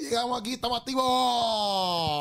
Llegamos aquí, estamos activos.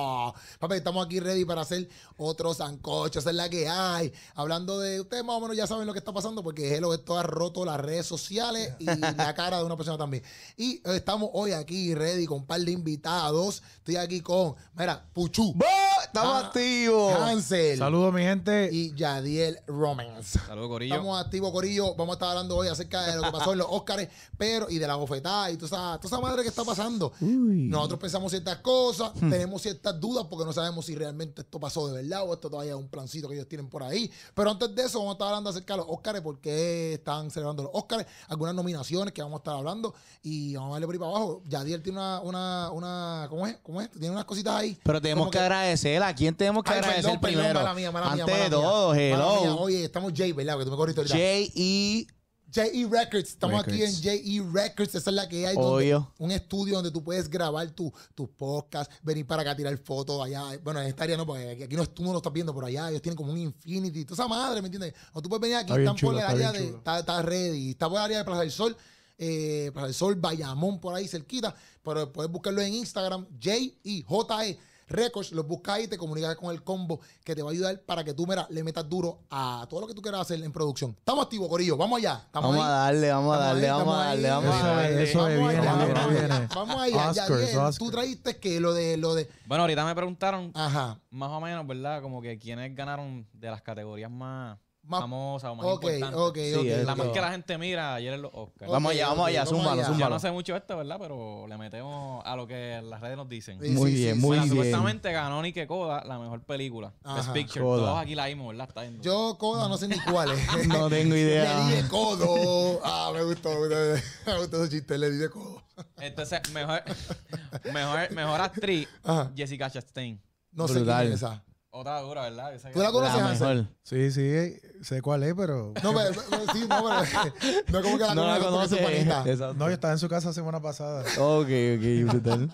Papi, estamos aquí ready para hacer otros ancochos, es la que hay. Hablando de ustedes, más o menos ya saben lo que está pasando, porque Hello, esto ha roto las redes sociales y la cara de una persona también. Y estamos hoy aquí ready con un par de invitados. Estoy aquí con, mira, Puchu. ¡Bo! Estamos activos. Hansel. Saludos, mi gente. Y Yadiel Romance. Saludos, Corillo. Estamos activos, Corillo. Vamos a estar hablando hoy acerca de lo que pasó en los oscars pero y de la bofetada y toda esa, toda esa madre que está pasando. Nosotros pensamos ciertas cosas, hmm. tenemos ciertas dudas porque no sabemos si realmente esto pasó de verdad o esto todavía es un plancito que ellos tienen por ahí. Pero antes de eso, vamos a estar hablando acerca de los Óscares, porque están celebrando los Óscares, algunas nominaciones que vamos a estar hablando y vamos a darle por ahí para abajo. Yadiel tiene una, una, una ¿cómo es? ¿Cómo es? Tiene unas cositas ahí. Pero tenemos que, agradecer, ¿a quién tenemos que agradecer primero? Perdón, Oye, estamos Jay, ¿verdad? Que tú me Jay y... JE Records, estamos aquí en JE Records, esa es la que hay, un estudio donde tú puedes grabar tus tu podcasts, venir para acá, a tirar fotos allá, bueno, en esta área no, porque aquí no, tú no lo estás viendo, pero allá ellos tienen como un infinity, toda esa madre, ¿me entiendes? O tú puedes venir aquí, están por el área de, está, ready, está por el área de Plaza del Sol, eh, Plaza del Sol, Bayamón, por ahí cerquita, pero puedes buscarlo en Instagram, JE, Records. Los buscas y te comunicas con el combo que te va a ayudar para que tú, mira, le metas duro a todo lo que tú quieras hacer en producción. Estamos activos, Corillo. Vamos allá. Vamos a darle, vamos a darle, vamos a darle, vamos a darle. Eso viene, viene. Vamos allá. Tú trajiste que lo de, lo de. Bueno, ahorita me preguntaron. Ajá. Más o menos, ¿verdad? Como que quiénes ganaron de las categorías más más famosa o más Ok, importante. ok, Sí, ok. La más que la gente mira ayer en los Oscars. vamos allá, vamos allá, vamos zúmbalo, Yo no sé mucho esto, ¿verdad? Pero le metemos a lo que las redes nos dicen. Muy bien, muy Bueno, bien. supuestamente ganó Nike Coda la mejor película. Ajá. Picture. Todos aquí la vimos, ¿verdad? Yo coda no sé ni cuál es. No tengo idea. Le codo. Ah, me gustó. Me gustó, ese chiste. Le di de codo. Entonces, mejor, mejor, mejor actriz, Jessica Chastain. No sé quién es esa. Otra dura, ¿verdad? ¿Tú la conoces, Sí, sí, eh, sé cuál es, pero. No, pero, sí, no, pero no como que la No su No, yo estaba en su casa semana pasada. Ok, ok, brutal.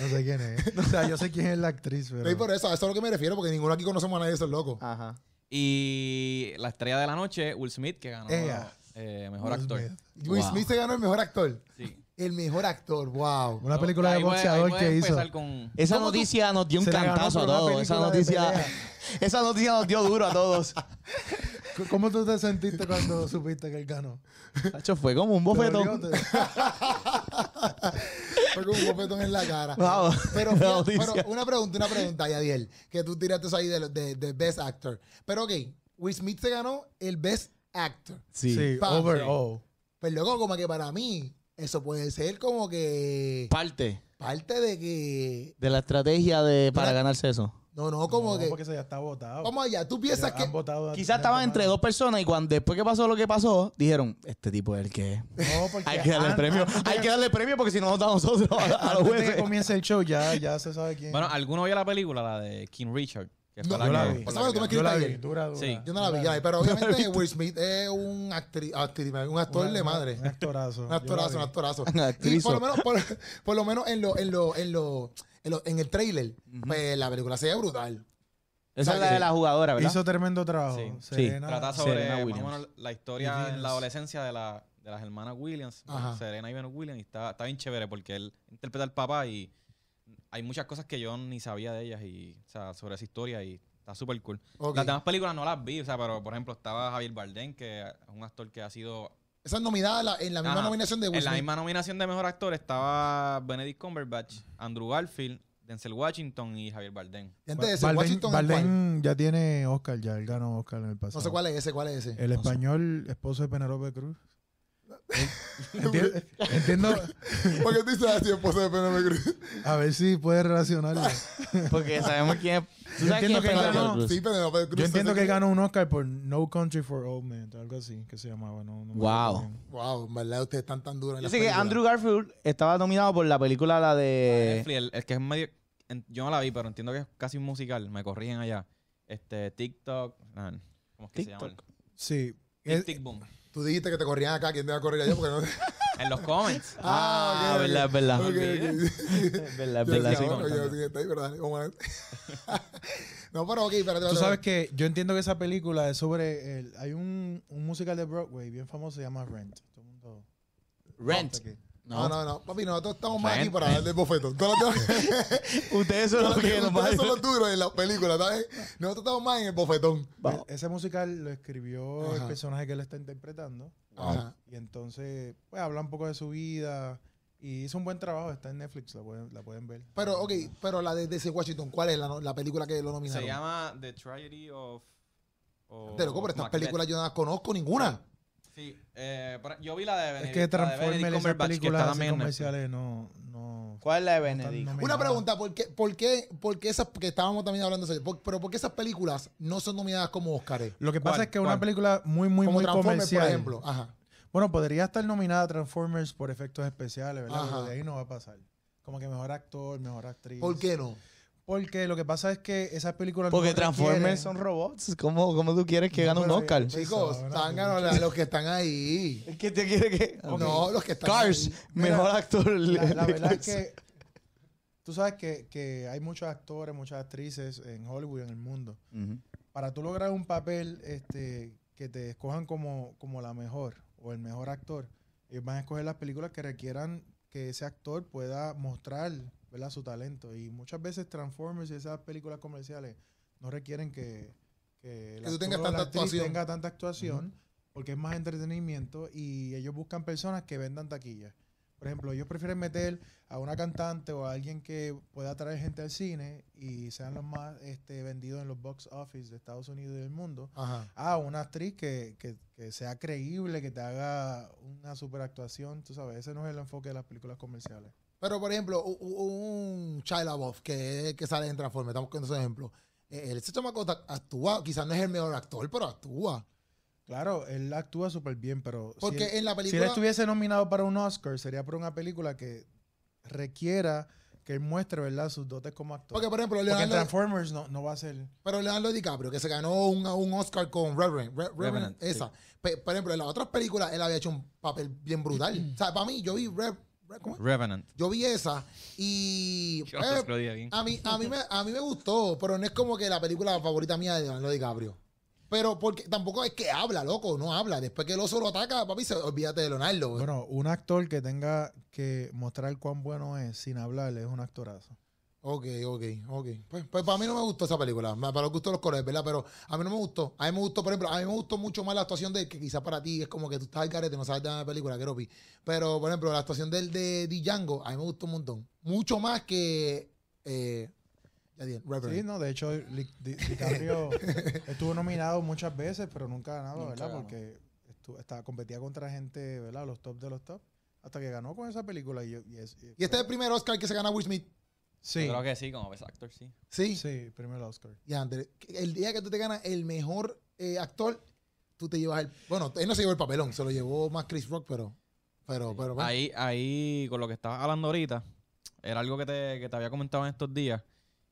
No sé quién es. O sea, yo sé quién es la actriz, pero. Sí, por eso, a eso es lo que me refiero, porque ninguno aquí conocemos a nadie de esos locos. Ajá. Y la estrella de la noche, Will Smith, que ganó Ella. Eh, mejor actor. Will Smith se ganó el mejor actor. Sí. El mejor actor, wow. Una película de boxeador que hizo. Esa noticia nos dio un cantazo a todos. Esa noticia, esa noticia nos dio duro a todos. ¿Cómo tú te sentiste cuando supiste que él ganó? fue como un bofetón. Fue como un bofetón en la cara. Pero, una pregunta, una pregunta, Yadiel, que tú tiraste eso ahí de, de- Best Actor. Pero ok, Will Smith se ganó el Best Actor. Sí. Sí. over Pero pues luego, como que para mí, eso puede ser como que. Parte. Parte de que. De la estrategia de para ganarse eso. No, no, como que. Porque eso ya está votado. Vamos allá, tú piensas que. Quizás estaban entre dos personas y cuando después que pasó lo que pasó, dijeron: Este tipo es el que. No, porque. hay que darle el premio. hay que darle premio porque si no, votamos nosotros a, a los jueces. que comience el show, ya, ya se sabe quién. Bueno, ¿alguno vio la película, la de King Richard? no, yo la vi. la vi. Sí. Yo no la vi, pero obviamente Will Smith es un, actri un actor de madre. Un actorazo. un actorazo, actorazo. y por lo menos, por, lo menos en, lo, en, lo, en, lo, en, el trailer, pues, la película se ve brutal. Esa es la de la jugadora, ¿verdad? Hizo tremendo trabajo. Sí. Serena, Trata sobre la historia en la adolescencia de, la, de las hermanas Williams, Serena y Venus Williams, y está, está bien chévere porque él interpreta al papá y hay muchas cosas que yo ni sabía de ellas y, o sea, sobre esa historia y está súper cool. Las demás películas no las vi, o sea, pero por ejemplo estaba Javier Bardem, que es un actor que ha sido... Esa nominada en la misma nominación de En la misma nominación de Mejor Actor estaba Benedict Cumberbatch, Andrew Garfield, Denzel Washington y Javier Bardem. Y Washington, Bardem ya tiene Oscar, ya él ganó Oscar en el pasado. No sé cuál es ese, cuál es El español, esposo de Penelope Cruz. Entiendo. ¿Por qué tú dices así, esposa de Penélope Cruz? A ver si puedes relacionarlo. Porque sabemos quién es. ¿Tú sabes quién es Penélope Yo entiendo que ganó un Oscar por No Country for Old Men, algo así que se llamaba. Wow. Wow, en verdad ustedes están tan duros así que Andrew Garfield estaba nominado por la película la de... que es medio. yo no la vi, pero entiendo que es casi un musical. Me corrigen allá. Este, TikTok. ¿Cómo es que se llama? Sí. El Tic Tú dijiste que te corrían acá, ¿quién te va a correr allá? Porque no... en los comments. Ah, ah okay. verdad, verdad. verdad, verdad. no, pero ok, espérate. Tú sabes que yo entiendo que esa película es sobre. El, hay un, un musical de Broadway bien famoso, se llama Rent. Todo el mundo. Rent. No. Ah, no, no, Papi, nosotros estamos más aquí para darle el bofetón. ustedes son los que nos Ustedes son los duros en las películas, ¿sabes? Nosotros estamos más en el bofetón. ese musical lo escribió el personaje que él está interpretando. Y entonces, pues, habla un poco de su vida. Y hizo un buen trabajo, está en Netflix, la pueden, ver. Pero, ok, pero la de DC Washington, ¿cuál es la, la película que lo nominaron? Se llama The Tragedy of... of Te loco, pero estas películas yo no las conozco ninguna. Sí, eh, yo vi la de Benedict. Es que Transformers las películas comerciales no, no, ¿Cuál es la de Benedict? Una pregunta, ¿por qué, por qué, por qué esas, que estábamos también hablando pero por esas películas no son nominadas como Oscar? Lo que pasa es que es una película muy, muy, muy comercial. por ejemplo. Ajá. Bueno, podría estar nominada Transformers por efectos especiales, ¿verdad? de ahí no va a pasar. Como que mejor actor, mejor actriz. ¿Por qué no? Porque lo que pasa es que esas películas. Porque Transformers son robots. ¿Cómo, ¿Cómo, tú quieres que gane un Oscar? Chicos, ganando los que están ahí. que te quiere que.? No, los que están Cars, mejor actor. La, verdad es que. Tú sabes que, hay muchos actores, muchas actrices en Hollywood, en el mundo. Para tú lograr un papel este, que te escojan como, como la mejor o el mejor actor, ellos van a escoger las películas que requieran que ese actor pueda mostrar ¿verdad? su talento. Y muchas veces Transformers y esas películas comerciales no requieren que, que, que tenga tanta actuación, porque es más entretenimiento y ellos buscan personas que vendan taquillas. Por ejemplo, ellos prefieren meter a una cantante o a alguien que pueda atraer gente al cine y sean los más este, vendidos en los box office de Estados Unidos y del mundo, a una actriz que, sea creíble, que te haga una super actuación. Tú sabes, ese no es el enfoque de las películas comerciales. Pero, por ejemplo, un, Child Above que, que sale en Transformers, estamos con ese ejemplo. el eh, ese chamaco actúa, quizás no es el mejor actor, pero actúa. Claro, él actúa súper bien, pero. Porque en la película. Si él estuviese nominado para un Oscar, sería por una película que requiera que él muestre, ¿verdad?, sus dotes como actor. Porque, por ejemplo, Leonardo. Porque Transformers no, va a ser. Pero Leonardo DiCaprio, que se ganó un, Oscar con Reverend. esa. Por ejemplo, en las otras películas él había hecho un papel bien brutal. o sea, para mí, yo vi Reverend. Revenant. Yo vi esa y eh, a mí me gustó, pero no es como que la película favorita mía de Leonardo DiCaprio. Pero porque tampoco es que habla, loco, no habla. Después que el oso lo ataca, papi, se, olvídate de Leonardo. Bueno, un actor que tenga que mostrar cuán bueno es sin hablarle es un actorazo. Ok, ok, ok. Pues, pues, para mí no me gustó esa película. Para los gustos de los colores, ¿verdad? Pero a mí no me gustó. A mí me gustó, por ejemplo, a mí me gustó mucho más la actuación de que quizás para ti es como que tú estás al carete, no sabes de la película, que vi. Pero, por ejemplo, la actuación del de, Django, a mí me gustó un montón. Mucho más que. Eh, Sí, no, de hecho, DiCaprio estuvo nominado muchas veces, pero nunca ganado, ¿verdad? Porque estaba, competía contra gente, ¿verdad? Los top de los top. Hasta que ganó con esa película. Y, y este es el primer Oscar que se gana Will Smith. Sí. creo que sí, como ves Actor, sí. Sí. Sí, primer Oscar. Y André, el día que tú te ganas el mejor eh, actor, tú te llevas el. Bueno, él no se llevó el papelón, se lo llevó más Chris Rock, pero. Pero, pero. Pues. Ahí, ahí, con lo que estabas hablando ahorita, era algo que te, había comentado en estos días.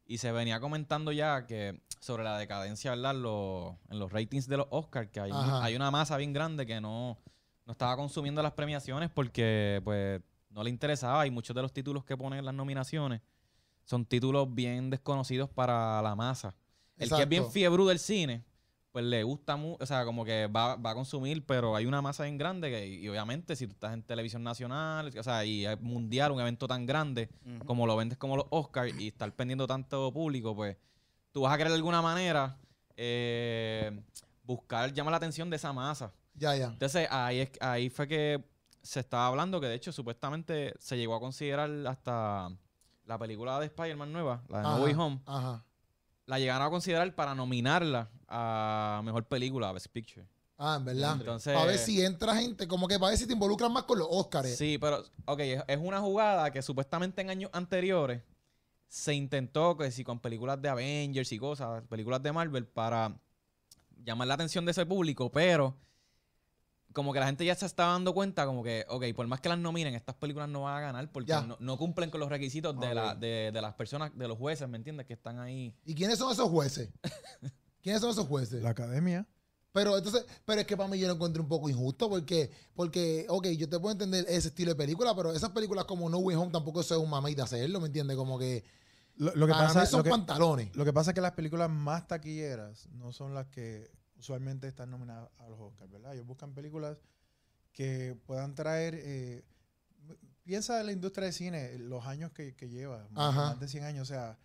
Y se venía comentando ya que sobre la decadencia, ¿verdad? en los ratings de los Oscars, que hay, hay, una masa bien grande que no, estaba consumiendo las premiaciones porque pues no le interesaba y muchos de los títulos que ponen las nominaciones son títulos bien desconocidos para la masa. El que es bien fiebre del cine, pues le gusta mucho, o sea, como que va, a consumir, pero hay una masa bien grande que, y obviamente si tú estás en televisión nacional, o sea, y mundial, un evento tan grande, como lo vendes como los Oscars y estar pendiendo tanto público, pues tú vas a querer de alguna manera eh, buscar, llamar la atención de esa masa. Ya, ya. Entonces ahí, ahí fue que se estaba hablando que de hecho supuestamente se llegó a considerar hasta la película de Spider-Man nueva, la de Home, la llegaron a considerar para nominarla a mejor película, a Best Picture. Ah, en verdad. Entonces, a ver si entra gente, como que para ver si te involucran más con los Oscars. Sí, pero, ok, es una jugada que supuestamente en años anteriores se intentó, que si con películas de Avengers y cosas, películas de Marvel, para llamar la atención de ese público, pero como que la gente ya se está dando cuenta, como que, ok, por más que las nominen, estas películas no van a ganar porque no, cumplen con los requisitos de, la, de, de, las personas, de los jueces, ¿me entiendes? Que están ahí. ¿Y quiénes son esos jueces? ¿Quiénes son esos jueces? La academia. Pero entonces, pero es que para mí yo lo encuentro un poco injusto porque, porque, ok, yo te puedo entender ese estilo de película, pero esas películas como No Way Home tampoco soy es un mamey de hacerlo, ¿me entiendes? Como que lo, que pasa, son pantalones. Lo que pasa es que las películas más taquilleras no son las que usualmente están nominadas a los Oscars, ¿verdad? Ellos buscan películas que puedan traer... Eh, piensa en la industria de cine, eh, los años que, lleva, más de 100 años, o sea,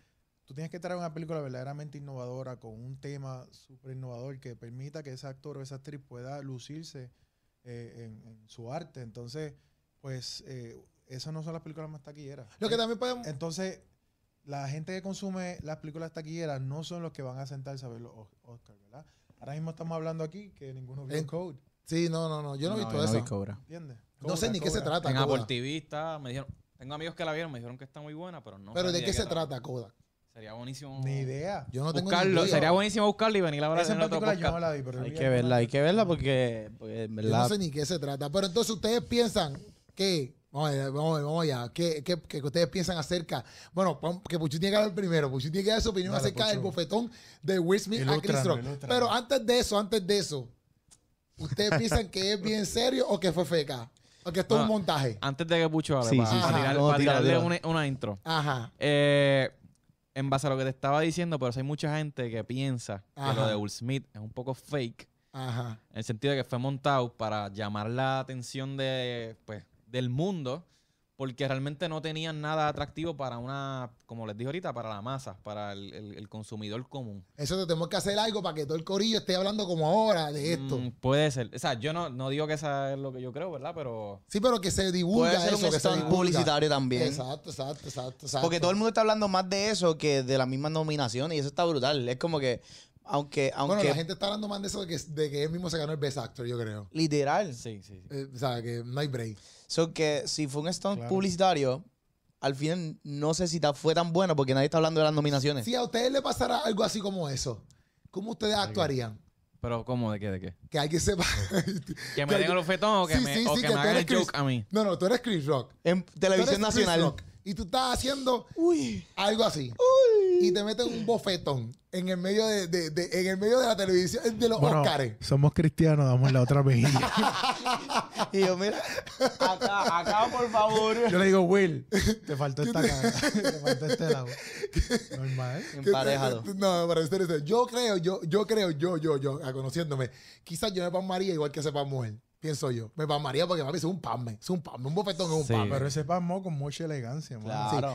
tú tienes que traer una película verdaderamente innovadora, con un tema súper innovador que permita que ese actor o esa actriz pueda lucirse eh, en, su arte. Entonces, pues, esas no son las películas más taquilleras. Lo que también podemos... Entonces, la gente que consume las películas taquilleras no son los que van a sentarse a ver los Oscars, ¿verdad? Ahora mismo estamos hablando aquí que ninguno vio en, Code. Sí, no, no, no. Yo no, he visto eso. No, ¿Entiendes? no sé ni qué se trata. En la me dijeron, tengo amigos que la vieron, me dijeron que está muy buena, pero no. Pero ¿de qué, se trata, Coda. Sería buenísimo. Ni idea. Yo no tengo ni idea. Sería buenísimo buscarla y venir a hablar en otro podcast. Yo no la vi, pero hay que verla, hay que verla porque, en verdad. no sé ni qué se trata. Pero entonces ustedes piensan que Vamos allá, ¿Qué, ustedes piensan acerca? Bueno, que Pucho tiene que hablar primero. Pucho tiene que dar su opinión acerca del bofetón de Will Smith a Chris Pero antes de eso, antes de eso, ¿ustedes piensan que es bien serio o que fue feca? O que esto es un ah, montaje. Antes de que Pucho hable, sí, sí, sí, una, intro. Ajá. Eh, en base a lo que te estaba diciendo, pero hay mucha gente que piensa que lo de Will Smith es un poco fake. Ajá. En el sentido de que fue montado para llamar la atención de, pues, del mundo porque realmente no tenían nada atractivo para una, como les dije ahorita, para la masa, para el, consumidor común. Eso tenemos que hacer algo para que todo el corillo esté hablando como ahora de mm, esto. puede ser. O sea, yo no, no digo que eso es lo que yo creo, ¿verdad? Pero... Sí, pero que se divulga eso. Un que publicitario también. exacto, exacto, exacto, Porque todo el mundo está hablando más de eso que de las mismas nominaciones y eso está brutal. Es como que, aunque, aunque. la gente está hablando más de eso de que, él mismo se ganó el Best Actor, yo creo. Literal. Sí, sí. Eh, o sea, que no hay break. So que si fue un stunt publicitario, al fin no sé si fue tan bueno porque nadie está hablando de las nominaciones. Si a ustedes le pasara algo así como eso, ¿cómo ustedes actuarían? Pero ¿cómo? ¿De qué? ¿De qué? Que alguien sepa. que me den los ofetón o que me, hagan el joke a mí. No, no, tú eres Chris Rock. En televisión nacional. y tú estás haciendo algo así. Uy y te meten un bofetón en el medio de, de, en el medio de la televisión, eh, de los bueno, Oscars. Somos cristianos, damos la otra mejilla. y yo, mira, acá, acá, por favor. Yo le digo, Will, te faltó esta cara, te faltó este lado. Normal. Emparejado. No, para ustedes, yo creo, yo, yo creo, yo, yo, yo, conociéndome, quizás yo me María igual que se sepa mujer pienso yo. Me María porque mami, es un palme, es un palme, un bofetón es un sí. Pero ese palmó con mucha elegancia.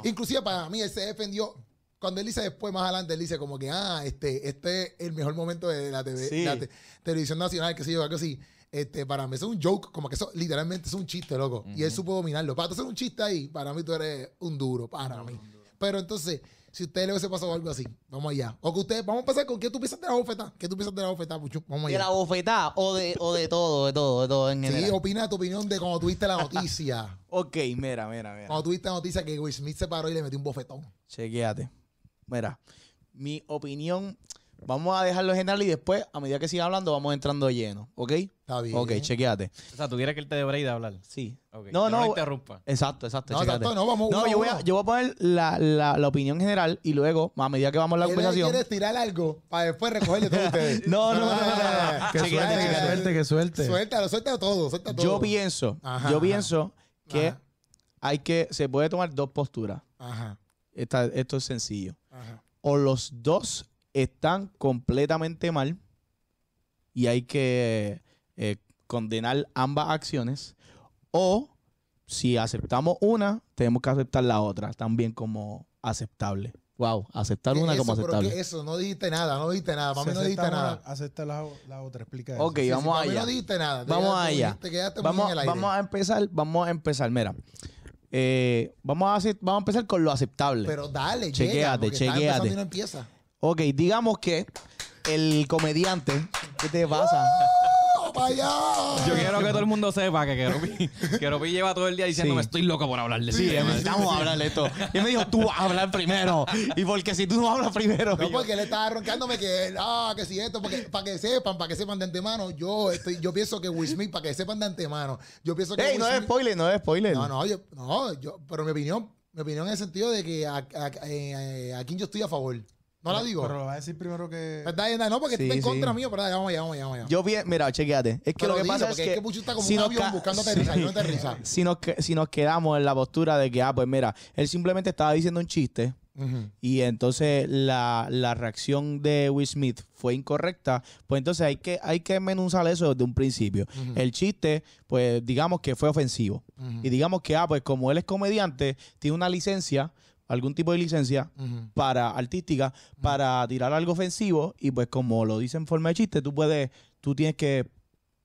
Inclusive para mí él se defendió cuando él dice después, más adelante, él dice como que, ah, este, este es el mejor momento de la, TV, televisión nacional, que sé yo, algo así. Este, para mí, eso es un joke, como que eso literalmente es un chiste, loco. Y él supo dominarlo. Para tú hacer un chiste ahí, para mí tú eres un duro, para mí. Pero entonces, si a ustedes les hubiese pasado algo así, vamos allá. O que ustedes, vamos a pasar con qué tú piensas de la bofetada. ¿Qué tú piensas de la bofetada, Puchu? Vamos allá. ¿De la bofetada o de, todo, de todo, de todo en general? Sí, opina tu opinión de cuando tuviste la noticia. ok, mira, mira, mira. Cuando tuviste la noticia que Will Smith se paró y le metió un bofetón. Chequéate. Mira, mi opinión, vamos a dejarlo general y después, a medida que siga hablando, vamos entrando lleno, ¿ok? Está bien. Ok, chequeate. O sea, tú quieres que él te de ir hablar. Sí. No, no. interrumpa. Exacto, exacto. No, no, No, yo, voy a, yo voy a poner la, la, la, opinión general y luego, a medida que vamos a la conversación. ¿Quieres tirar algo para después recogerle todo? no, no, no, no. no, Que suelte, que suelte, que suelte. Suéltalo, suéltalo todo, suéltalo todo. Yo pienso, yo pienso que hay que, se puede tomar dos posturas. Ajá. Esta, esto es sencillo. O los dos están completamente mal y hay que eh, condenar ambas acciones. O si aceptamos una, tenemos que aceptar la otra también como aceptable. Wow, aceptar una eh, como aceptable. eso, no dijiste nada, no dijiste nada. Para no dijiste nada. Acepta la, otra, explica eso. Ok, vamos allá. no dijiste nada. Vamos allá. vamos a empezar, vamos a empezar. Mira, eh, vamos, a hacer, vamos a empezar con lo aceptable. Pero dale, chequeate, llega, chequeate. Está no empieza. Ok, digamos que el comediante, ¿qué te pasa? ¡Uh! allá! Yo quiero que todo el mundo sepa que Keropi, lleva todo el día diciendo, me estoy loco por hablarle. Sí, necesitamos hablar esto. Y me dijo, tú vas a hablar primero. Y porque si tú no hablas primero. No, porque él estaba roncándome que, no, ah, que si esto, porque, para que sepan, para que sepan de antemano, yo estoy, yo pienso que Will Smith, para que sepan de antemano, yo pienso que Ey, no es spoiler, no es spoiler. No, no, yo, no, yo, pero mi opinión, mi opinión en el sentido de que a, eh, eh, yo estoy a favor. No la digo. Pero lo a decir primero que. ¿Verdad, pues No, porque Sí, en contra mío, pero vamos allá, vamos vamos Yo vi, mira, chequéate. Es que lo que pasa es Es que, Puchu está como si un avión buscando aterrizar, no aterrizar. si, si nos quedamos en la postura de que, ah, pues mira, él simplemente estaba diciendo un chiste y entonces la, la reacción de Will Smith fue incorrecta, pues entonces hay que, hay que eso desde un principio. El chiste, pues digamos que fue ofensivo. Y digamos que, ah, pues como él es comediante, tiene una licencia algún tipo de licencia para artística para tirar algo ofensivo y pues como lo dice en forma de chiste, tú puedes, tú tienes que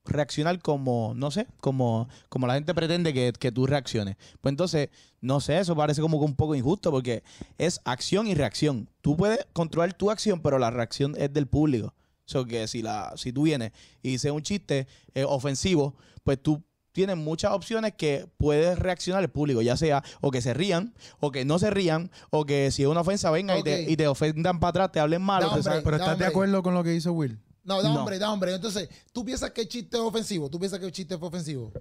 reaccionar como, no sé, como, como la gente pretende que, tú reacciones. Pues entonces, no sé, eso parece como que un poco injusto porque es acción y reacción. Tú puedes controlar tu acción, pero la reacción es del público. O que si, la, si tú vienes y dices un chiste eh, ofensivo, pues tú tienen muchas opciones que puedes reaccionar el público, ya sea o que se rían, o que no se rían, o que si es una ofensa venga y, te, ofendan para atrás, te hablen mal. pero ¿estás de acuerdo con lo que hizo Will? No, da hombre, da hombre. Entonces, ¿tú piensas que el chiste es ofensivo? ¿Tú piensas que el chiste fue ofensivo?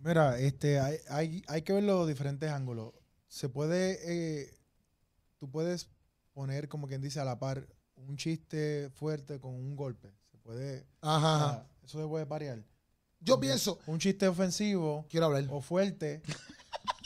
Mira, este, hay, hay, hay que verlo de diferentes ángulos. Se puede, eh, tú puedes poner, como quien dice, a la par un chiste fuerte con un golpe. Se puede, ajá. eso se puede variar. Yo pienso. Un chiste ofensivo. Quiero O fuerte.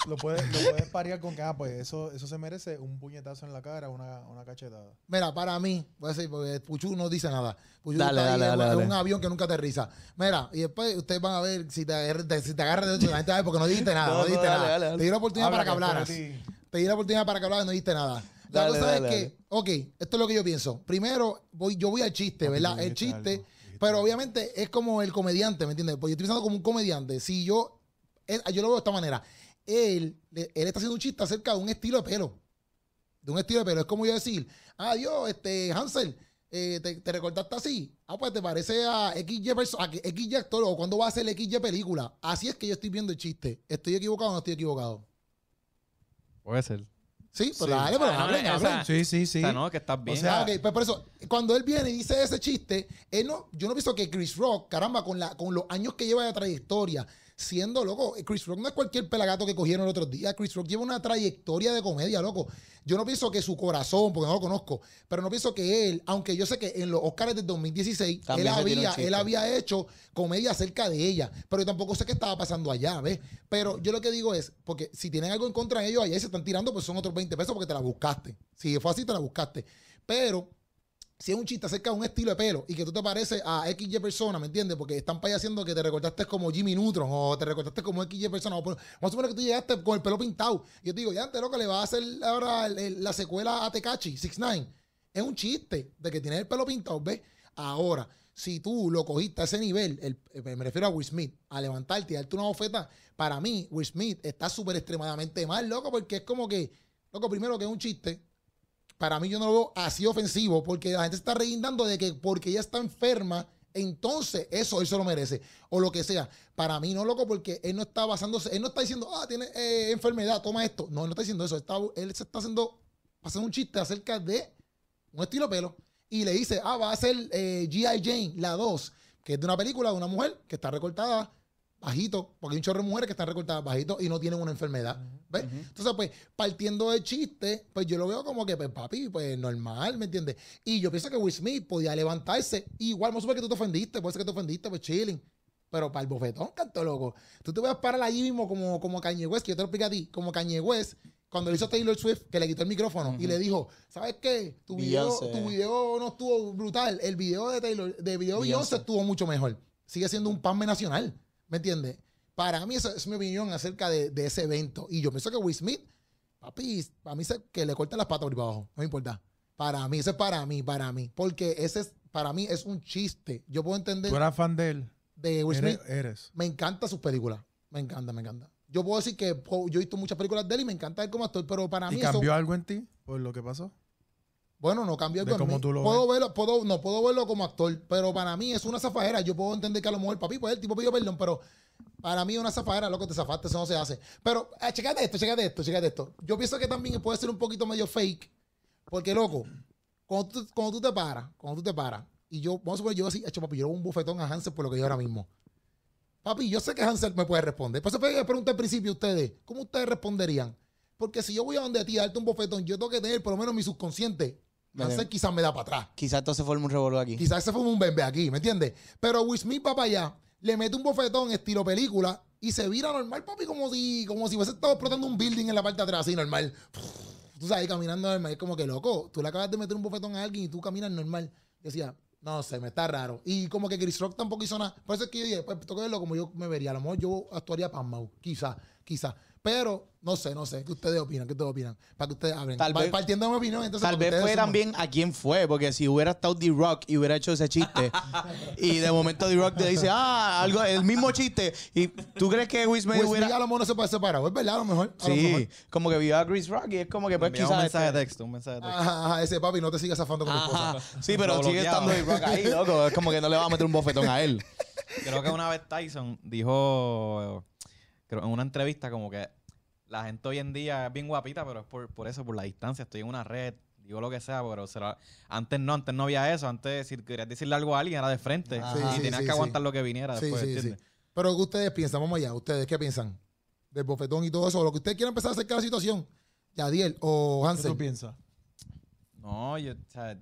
lo puedes lo puedes parear con que, ah, pues eso, eso se merece un puñetazo en la cara, una, una cachetada. Mira, para mí, voy a decir, porque Puchu no dice nada. Puchu dale, está dale, ahí, dale, es, un avión que nunca aterriza. Mira, y después ustedes van a ver si te, si te agarras de otro, la gente a ver porque no dijiste nada. no, dijiste nada. Te di la oportunidad para que hablaras. Te di la oportunidad para que hablaras y no dijiste nada. La cosa es que, ok, esto es lo que yo pienso. Primero, voy, yo voy al chiste, ah, pues, ¿verdad? El chiste pero obviamente es como el comediante, ¿me entiendes? Porque yo estoy pensando como un comediante. Si yo, yo lo veo de esta manera. Él, él está haciendo un chiste acerca de un estilo de pelo. De un estilo de pelo. Es como yo decir, adiós, ah, este, Hansel, eh, te, te, recordaste así. Ah, pues te parece a XY, a XY actor o cuando va a hacer XY película. Así es que yo estoy viendo el chiste. ¿Estoy equivocado o no estoy equivocado? Puede ser. Sí, pues pero pues ah, hablen, eh, Sí, sí, sí. no, que estás bien. O sea, pues por eso, cuando él viene y dice ese chiste, él no, yo no visto que Chris Rock, caramba, con, la, con los años que lleva de trayectoria, siendo loco. Eh, Chris Rock no es cualquier pelagato que cogieron el otro día. Chris Rock lleva una trayectoria de comedia, loco. Yo no pienso que su corazón, porque no lo conozco, pero no pienso que él, aunque yo sé que en los Oscars del 2016 él había, él había hecho comedia acerca de ella, pero yo tampoco sé qué estaba pasando allá, ¿ves? Pero yo lo que digo es, porque si tienen algo en contra de ellos allá se están tirando, pues son otros 20 pesos porque te la buscaste. Si fue así, te la buscaste. Pero si es un chiste acerca de un estilo de pelo y que tú te pareces a XY persona, ¿me entiendes? Porque están haciendo que te recortaste como Jimmy Neutron o te recortaste como XY persona. vamos a suponer que tú llegaste con el pelo pintado. Yo te digo, ya, antes, loco, le va a hacer ahora la secuela a Tekachi, 6 Es un chiste de que tienes el pelo pintado, ¿ves? Ahora, si tú lo cogiste a ese nivel, me refiero a Will Smith, a levantarte y darte una bofeta, para mí Will Smith está súper extremadamente mal, loco, porque es como que, loco, primero que es un chiste, para mí yo no lo veo así ofensivo, porque la gente está reindando de que porque ella está enferma, entonces eso él se lo merece, o lo que sea. Para mí no, loco, porque él no está basándose, él no está diciendo, ah, tiene eh, enfermedad, toma esto. No, él no está diciendo eso, él se está haciendo, pasando un chiste acerca de un estilo pelo, y le dice, ah, va a ser eh, G.I. Jane, la 2, que es de una película de una mujer que está recortada bajito, porque hay un chorro de mujeres que están recortadas bajito y no tienen una enfermedad. ¿ves? Entonces, pues, partiendo de chiste, pues yo lo veo como que, pues, papi, pues normal, ¿me entiendes? Y yo pienso que Will Smith podía levantarse, igual, no supe que tú te ofendiste, puede ser que te ofendiste, pues chilling. Pero para el bofetón, canto loco. Tú te vas a parar allí mismo como, como Kanye que yo te lo explico a ti, como Kanye cuando le hizo Taylor Swift, que le quitó el micrófono y le dijo, ¿sabes qué? Tu video, tu video, no estuvo brutal. El video de Taylor, de video Beyoncé estuvo mucho mejor. Sigue siendo un panme nacional. ¿Me entiendes? Para mí, esa es mi opinión acerca de, ese evento. Y yo pienso que Will Smith, papi, para mí se, que le cortan las patas por abajo. No me importa. Para mí, eso es para mí, para mí. Porque ese es, para mí es un chiste. Yo puedo entender. Tú eras fan de él. De Will Smith. Eres, Me encanta sus películas. Me encanta, me encanta. Yo puedo decir que yo he visto muchas películas de él y me encanta él como actor, pero para mí. ¿Y cambió algo en ti por lo que pasó? Bueno, no cambio ¿De Como lo puedo verlo, puedo, no puedo verlo como actor, pero para mí es una zafajera. Yo puedo entender que a lo mejor papi, pues el tipo pidió perdón, pero para mí es una zafajera, loco, te zafaste, eso no se hace. Pero, eh, ah, checate esto, checate esto, checate esto. Yo pienso que también puede ser un poquito medio fake, porque, loco, cuando tú, te paras, cuando tú te paras, y yo, vamos a suponer, yo así, hecho papi, yo un bufetón a Hansel por lo que yo ahora mismo. Papi, yo sé que Hansel me puede responder. Por eso fue que pregunté al principio ustedes, ¿cómo ustedes responderían? Porque si yo voy a donde a ti a darte un bofetón, yo tengo que tener por lo menos mi subconsciente entonces quizás me da para atrás. Quizás entonces fue un revolú aquí. Quizás se fue un bebé aquí, ¿me entiendes? Pero Will Smith va para allá, le mete un bofetón estilo película y se vira normal, papi, como si, como si hubiese estado explotando un building en la parte de atrás, así normal. Tú sabes, caminando normal. Es como que loco, tú le acabas de meter un bofetón a alguien y tú caminas normal. Yo decía, no sé, me está raro. Y como que Chris Rock tampoco hizo nada. Por eso es que yo dije, pues toca verlo como yo me vería. A lo mejor yo actuaría Mau. quizás, quizás. Pero no sé, no sé. ¿Qué ustedes opinan? ¿Qué ustedes opinan? Para que ustedes hablen. Tal vez, Partiendo de mi opinión, entonces. Tal vez fue también a quién fue, porque si hubiera estado D-Rock y hubiera hecho ese chiste, y de momento D-Rock te dice, ah, algo, el mismo chiste, y tú crees que Wiz May hubiera. a lo mejor no se puede separar, es verdad, a lo mejor. sí, como que vio a Chris Rock y es como que pues quizás. Un mensaje de este texto, un mensaje de texto. Ajá, ajá, ese papi no te sigas zafando con tu esposa. Sí, pero sigue estando D-Rock ahí, loco. Es como que no le va a meter un bofetón a él. Creo que una vez Tyson dijo pero en una entrevista como que la gente hoy en día es bien guapita, pero es por, eso, por la distancia. Estoy en una red, digo lo que sea, pero antes no, antes no había eso. Antes, si querías decirle algo a alguien, era de frente. Ah, y tenías que aguantar lo que viniera después, sí. Pero ustedes piensan? Vamos allá. ¿Ustedes qué piensan? Del bofetón y todo eso. Lo que ustedes quieran empezar a acercar la situación. Yadiel o Hansen? ¿Qué tú piensas? No, yo... O sea,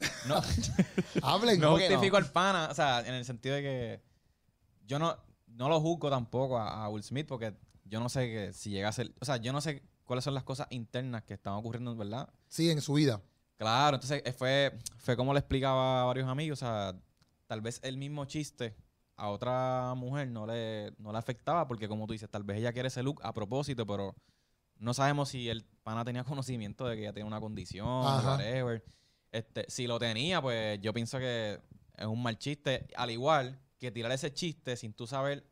no. Hablen. No justifico al pana. O sea, en el sentido de que... Yo no no lo juzgo tampoco a, Will Smith porque yo no sé si llega a ser, o sea, yo no sé cuáles son las cosas internas que están ocurriendo, ¿verdad? Sí, en su vida. Claro, entonces eh, fue, fue como le explicaba a varios amigos, o sea, tal vez el mismo chiste a otra mujer no le, no le afectaba porque como tú dices, tal vez ella quiere ese look a propósito, pero no sabemos si el pana tenía conocimiento de que ella tiene una condición, whatever. Este, si lo tenía, pues yo pienso que es un mal chiste. Al igual que tirar ese chiste sin tú saber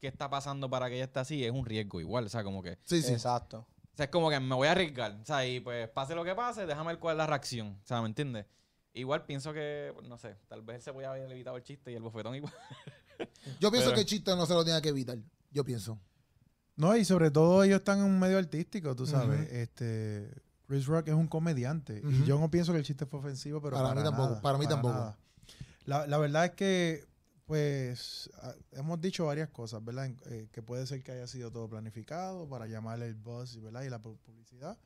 qué está pasando para que ella esté así es un riesgo igual. O sea, como que. Sí, sí. Exacto. O sea, es como que me voy a arriesgar. O sea, y pues pase lo que pase, déjame ver cuál es la reacción. O sea, ¿me entiendes? Igual pienso que, pues, no sé, tal vez se a haber evitado el chiste y el bofetón igual. Yo pienso que el chiste no se lo tiene que evitar. Yo pienso. No, y sobre todo ellos están en un medio artístico, tú sabes. Este. Chris Rock es un comediante. Y yo no pienso que el chiste fue ofensivo, pero. Para, mí tampoco. para mí tampoco. La, la, verdad es que pues ah, hemos dicho varias cosas, ¿verdad? Eh, que puede ser que haya sido todo planificado para llamarle el buzz, ¿verdad? Y la publicidad.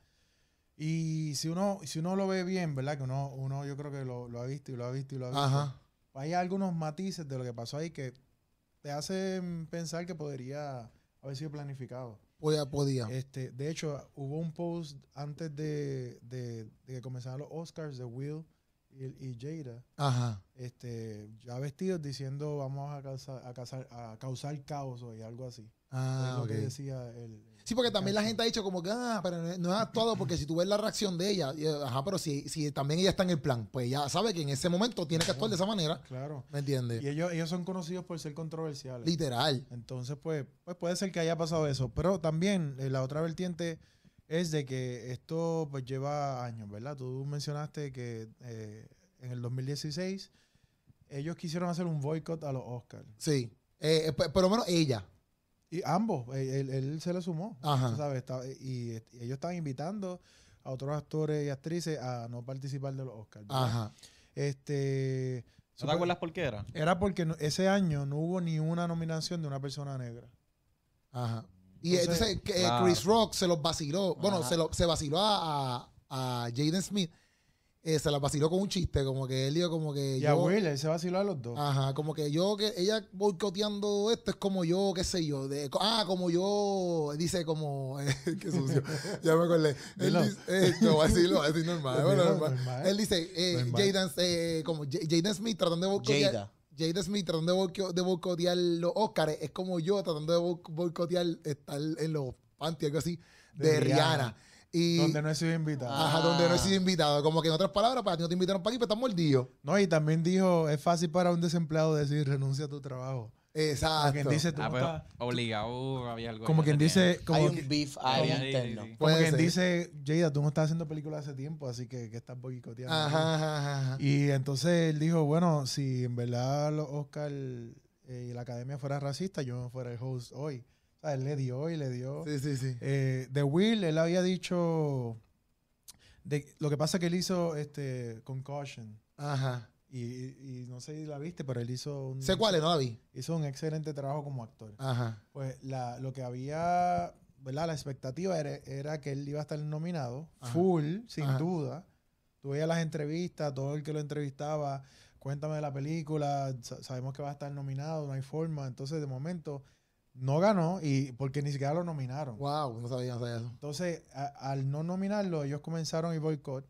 Y si uno, si uno lo ve bien, ¿verdad? Que uno, uno yo creo que lo, ha visto y lo ha visto y lo ha visto. Ajá. Hay algunos matices de lo que pasó ahí que te hacen pensar que podría haber sido planificado. Podía, podía. Este, de hecho, hubo un post antes de, de, de que comenzaran los Oscars de Will y, y Este, ya vestidos diciendo vamos a causar, a causar, caos o algo así. Ah, es lo que decía el, Sí, porque también la gente ha dicho como que, ah, pero no ha actuado porque si tú ves la reacción de ella, ajá, pero si, si también ella está en el plan, pues ya sabe que en ese momento tiene que actuar de esa manera. Claro. ¿Me entiendes? Y ellos, son conocidos por ser controversiales. Literal. Entonces, pues, pues puede ser que haya pasado eso. Pero también eh, la otra vertiente es de que esto pues lleva años, ¿verdad? Tú mencionaste que eh, en el 2016 ellos quisieron hacer un boicot a los Oscars. Sí, eh, eh, por lo menos ella. Y ambos, él, se le sumó, Ajá. y, ellos estaban invitando a otros actores y actrices a no participar de los Oscars. Ajá. Este, ¿No te acuerdas por qué era? Era porque ese año no hubo ni una nominación de una persona negra. Ajá. Y entonces, que, eh, Chris Rock se los vaciló. Bueno, se, lo, se vaciló a, a, Jaden Smith. Eh, se la vaciló con un chiste, como que él dijo como que... Y a Will, él se vaciló a los dos. Ajá, como que yo, que ella boicoteando esto es como yo, qué sé yo, de, ah, como yo, dice como, eh, qué sucio, ya me acordé. Él dice, eh, así normal, Él dice, Jaden, como Jaden Smith tratando de boicotear. Jade Smith tratando de, boicotear los Oscars es como yo tratando de boicotear estar en los panties, algo así, de, Rihanna. Y, donde no he sido invitado. Ajá, donde no he sido invitado. Como que en otras palabras, para ti no te invitaron para aquí, pero pues estás mordido. No, y también dijo, es fácil para un desempleado decir renuncia a tu trabajo. Exacto. Como quien dice, ah, obligado había algo. como quien dice, Hay un beef ahí interno. como quien dice, Jada, tú no estás haciendo películas hace tiempo, así que, estás boicoteando. Y entonces él dijo, bueno, si en verdad los Oscar eh, y la academia fuera racista, yo no fuera el host hoy. O sea, él le dio y le dio. Sí, sí, sí. Eh, de Will, él había dicho, de, lo que pasa es que él hizo este, Concussion. Ajá. Y, no sé si la viste, pero él hizo un. Sé cuál no la Hizo un excelente trabajo como actor. Ajá. Pues lo que había, ¿verdad? La expectativa era, que él iba a estar nominado, full, sin duda. Tuve veías las entrevistas, todo el que lo entrevistaba, cuéntame de la película, sabemos que va a estar nominado, no hay forma. Entonces, de momento, no ganó y porque ni siquiera lo nominaron. Wow, no sabíamos eso. Entonces, al no nominarlo, ellos comenzaron y boicot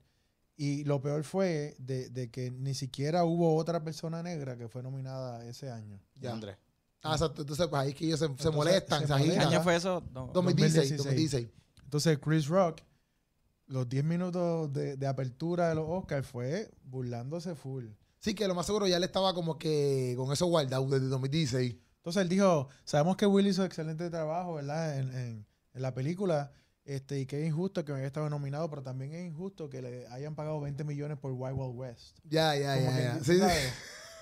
y lo peor fue de, que ni siquiera hubo otra persona negra que fue nominada ese año. Ya, Andrés. Ah, entonces pues ahí que ellos se, molestan. año fue eso? 2016, Entonces Chris Rock, los 10 minutos de, apertura de los Oscars fue burlándose full. Sí, que lo más seguro ya le estaba como que con eso guardado desde 2016. Entonces él dijo, sabemos que Willy hizo excelente trabajo, ¿verdad? en la película, este, y que es injusto que me haya estado nominado, pero también es injusto que le hayan pagado 20 millones por Wild Wild West. Ya, ya, ya.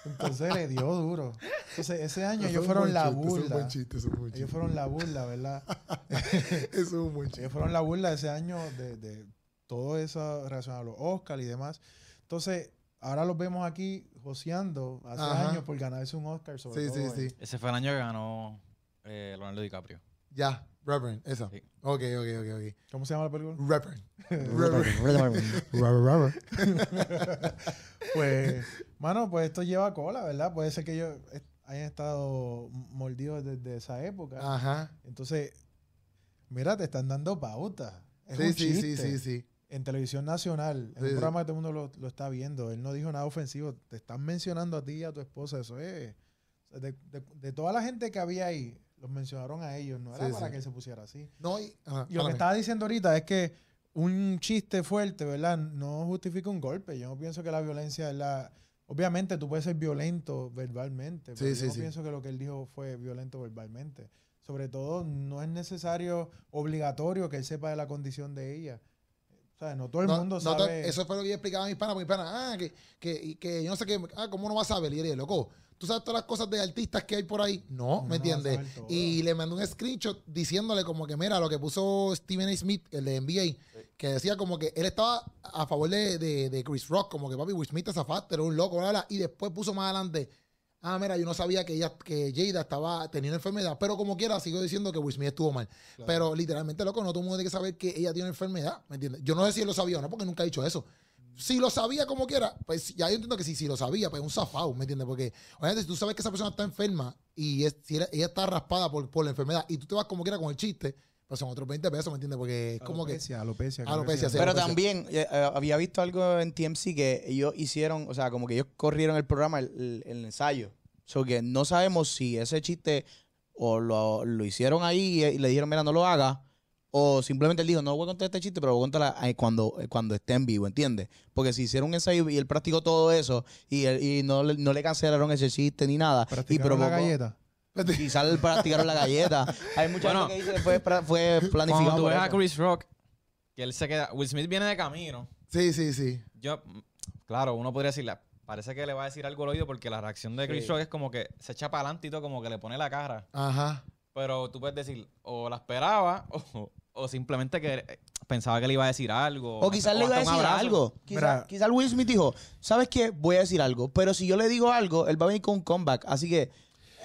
Entonces le dio duro. Entonces ese año ellos fueron la burla. Es un buen chiste, un buen chiste. Ellos fueron la burla, ¿verdad? es un buen chiste. Ellos fueron la burla ese año de, de todo eso relacionado a los Oscars y demás. Entonces, ahora los vemos aquí joseando hace años por ganarse un Oscar sobre sí, todo. Sí, sí, sí. Ese fue el año que ganó eh, Leonardo DiCaprio. Ya. Reverend, eso. Ok, ok, ok, ok. ¿Cómo se llama la película? Reverend. Reverend. Reverend. pues, mano, pues esto lleva cola, ¿verdad? Puede ser que ellos hayan estado mordidos desde esa época. Ajá. Entonces, mira, te están dando pautas. Es sí, sí, sí, sí, sí. En televisión nacional, en un programa que todo el mundo lo, está viendo, él no dijo nada ofensivo. Te están mencionando a ti y a tu esposa. Eso es. de toda la gente que había ahí, mencionaron a ellos, no era para que se pusiera así. No, y, lo que estaba diciendo ahorita es que un chiste fuerte, ¿verdad? No justifica un golpe. Yo no pienso que la violencia es la... Obviamente tú puedes ser violento verbalmente, pero yo no pienso que lo que él dijo fue violento verbalmente. Sobre todo, no es necesario, obligatorio que él sepa de la condición de ella. no todo el mundo sabe. eso fue lo que yo explicaba a mis panas, mis ah, que, que, que yo no sé qué, ah, ¿cómo no va a saber? Y loco, tú sabes todas las cosas de artistas que hay por ahí. No, ¿me entiendes? y le mandó un screenshot diciéndole como que, mira, lo que puso Steven Smith, el de NBA, que decía como que él estaba a favor de, de, Chris Rock, como que papi, Will Smith te era un loco, y después puso más adelante. Ah, mira, yo no sabía que ella, que Jada estaba teniendo enfermedad, pero como quiera, sigo diciendo que Will Smith estuvo mal. Pero literalmente, loco, no tuvo el mundo que saber que ella tiene enfermedad, ¿me entiendes? Yo no sé si él lo sabía o no, porque nunca ha dicho eso si lo sabía como quiera, pues ya yo entiendo que si, si lo sabía, pues es un zafado, ¿me entiendes? Porque, obviamente, si tú sabes que esa persona está enferma y ella, está raspada por, la enfermedad y tú te vas como quiera con el chiste, pues son otros 20 pesos, ¿me entiendes? Porque es como que. Alopecia, alopecia. Sí, pero también eh, eh, había visto algo en TMC que ellos hicieron, o sea, como que ellos corrieron el programa, el, ensayo. O sea, que no sabemos si ese chiste o lo, hicieron ahí y, eh, y le dijeron, mira, no lo hagas o simplemente él dijo, no voy a contar este chiste, pero voy a contar eh, cuando, eh, cuando esté en vivo, ¿entiendes? Porque si hicieron un ensayo y él practicó todo eso y, no, le cancelaron ese chiste ni nada. Y provocó, la galleta. Quizás practicaron la galleta. Hay mucha gente que dice fue, fue planificado. Cuando tú a Chris Rock, que él se queda. Will Smith viene de camino. Sí, sí, sí. Yo, claro, uno podría decirle, parece que le va a decir algo al oído porque la reacción de Chris Rock es como que se echa para adelante y todo, como que le pone la cara. Ajá. Pero tú puedes decir, o la esperaba, o, o simplemente que eh, pensaba que le iba a decir algo. O quizás le iba a decir algo. Quizás Will Smith dijo, ¿sabes qué? Voy a decir algo. Pero si yo le digo algo, él va a venir con un comeback. Así que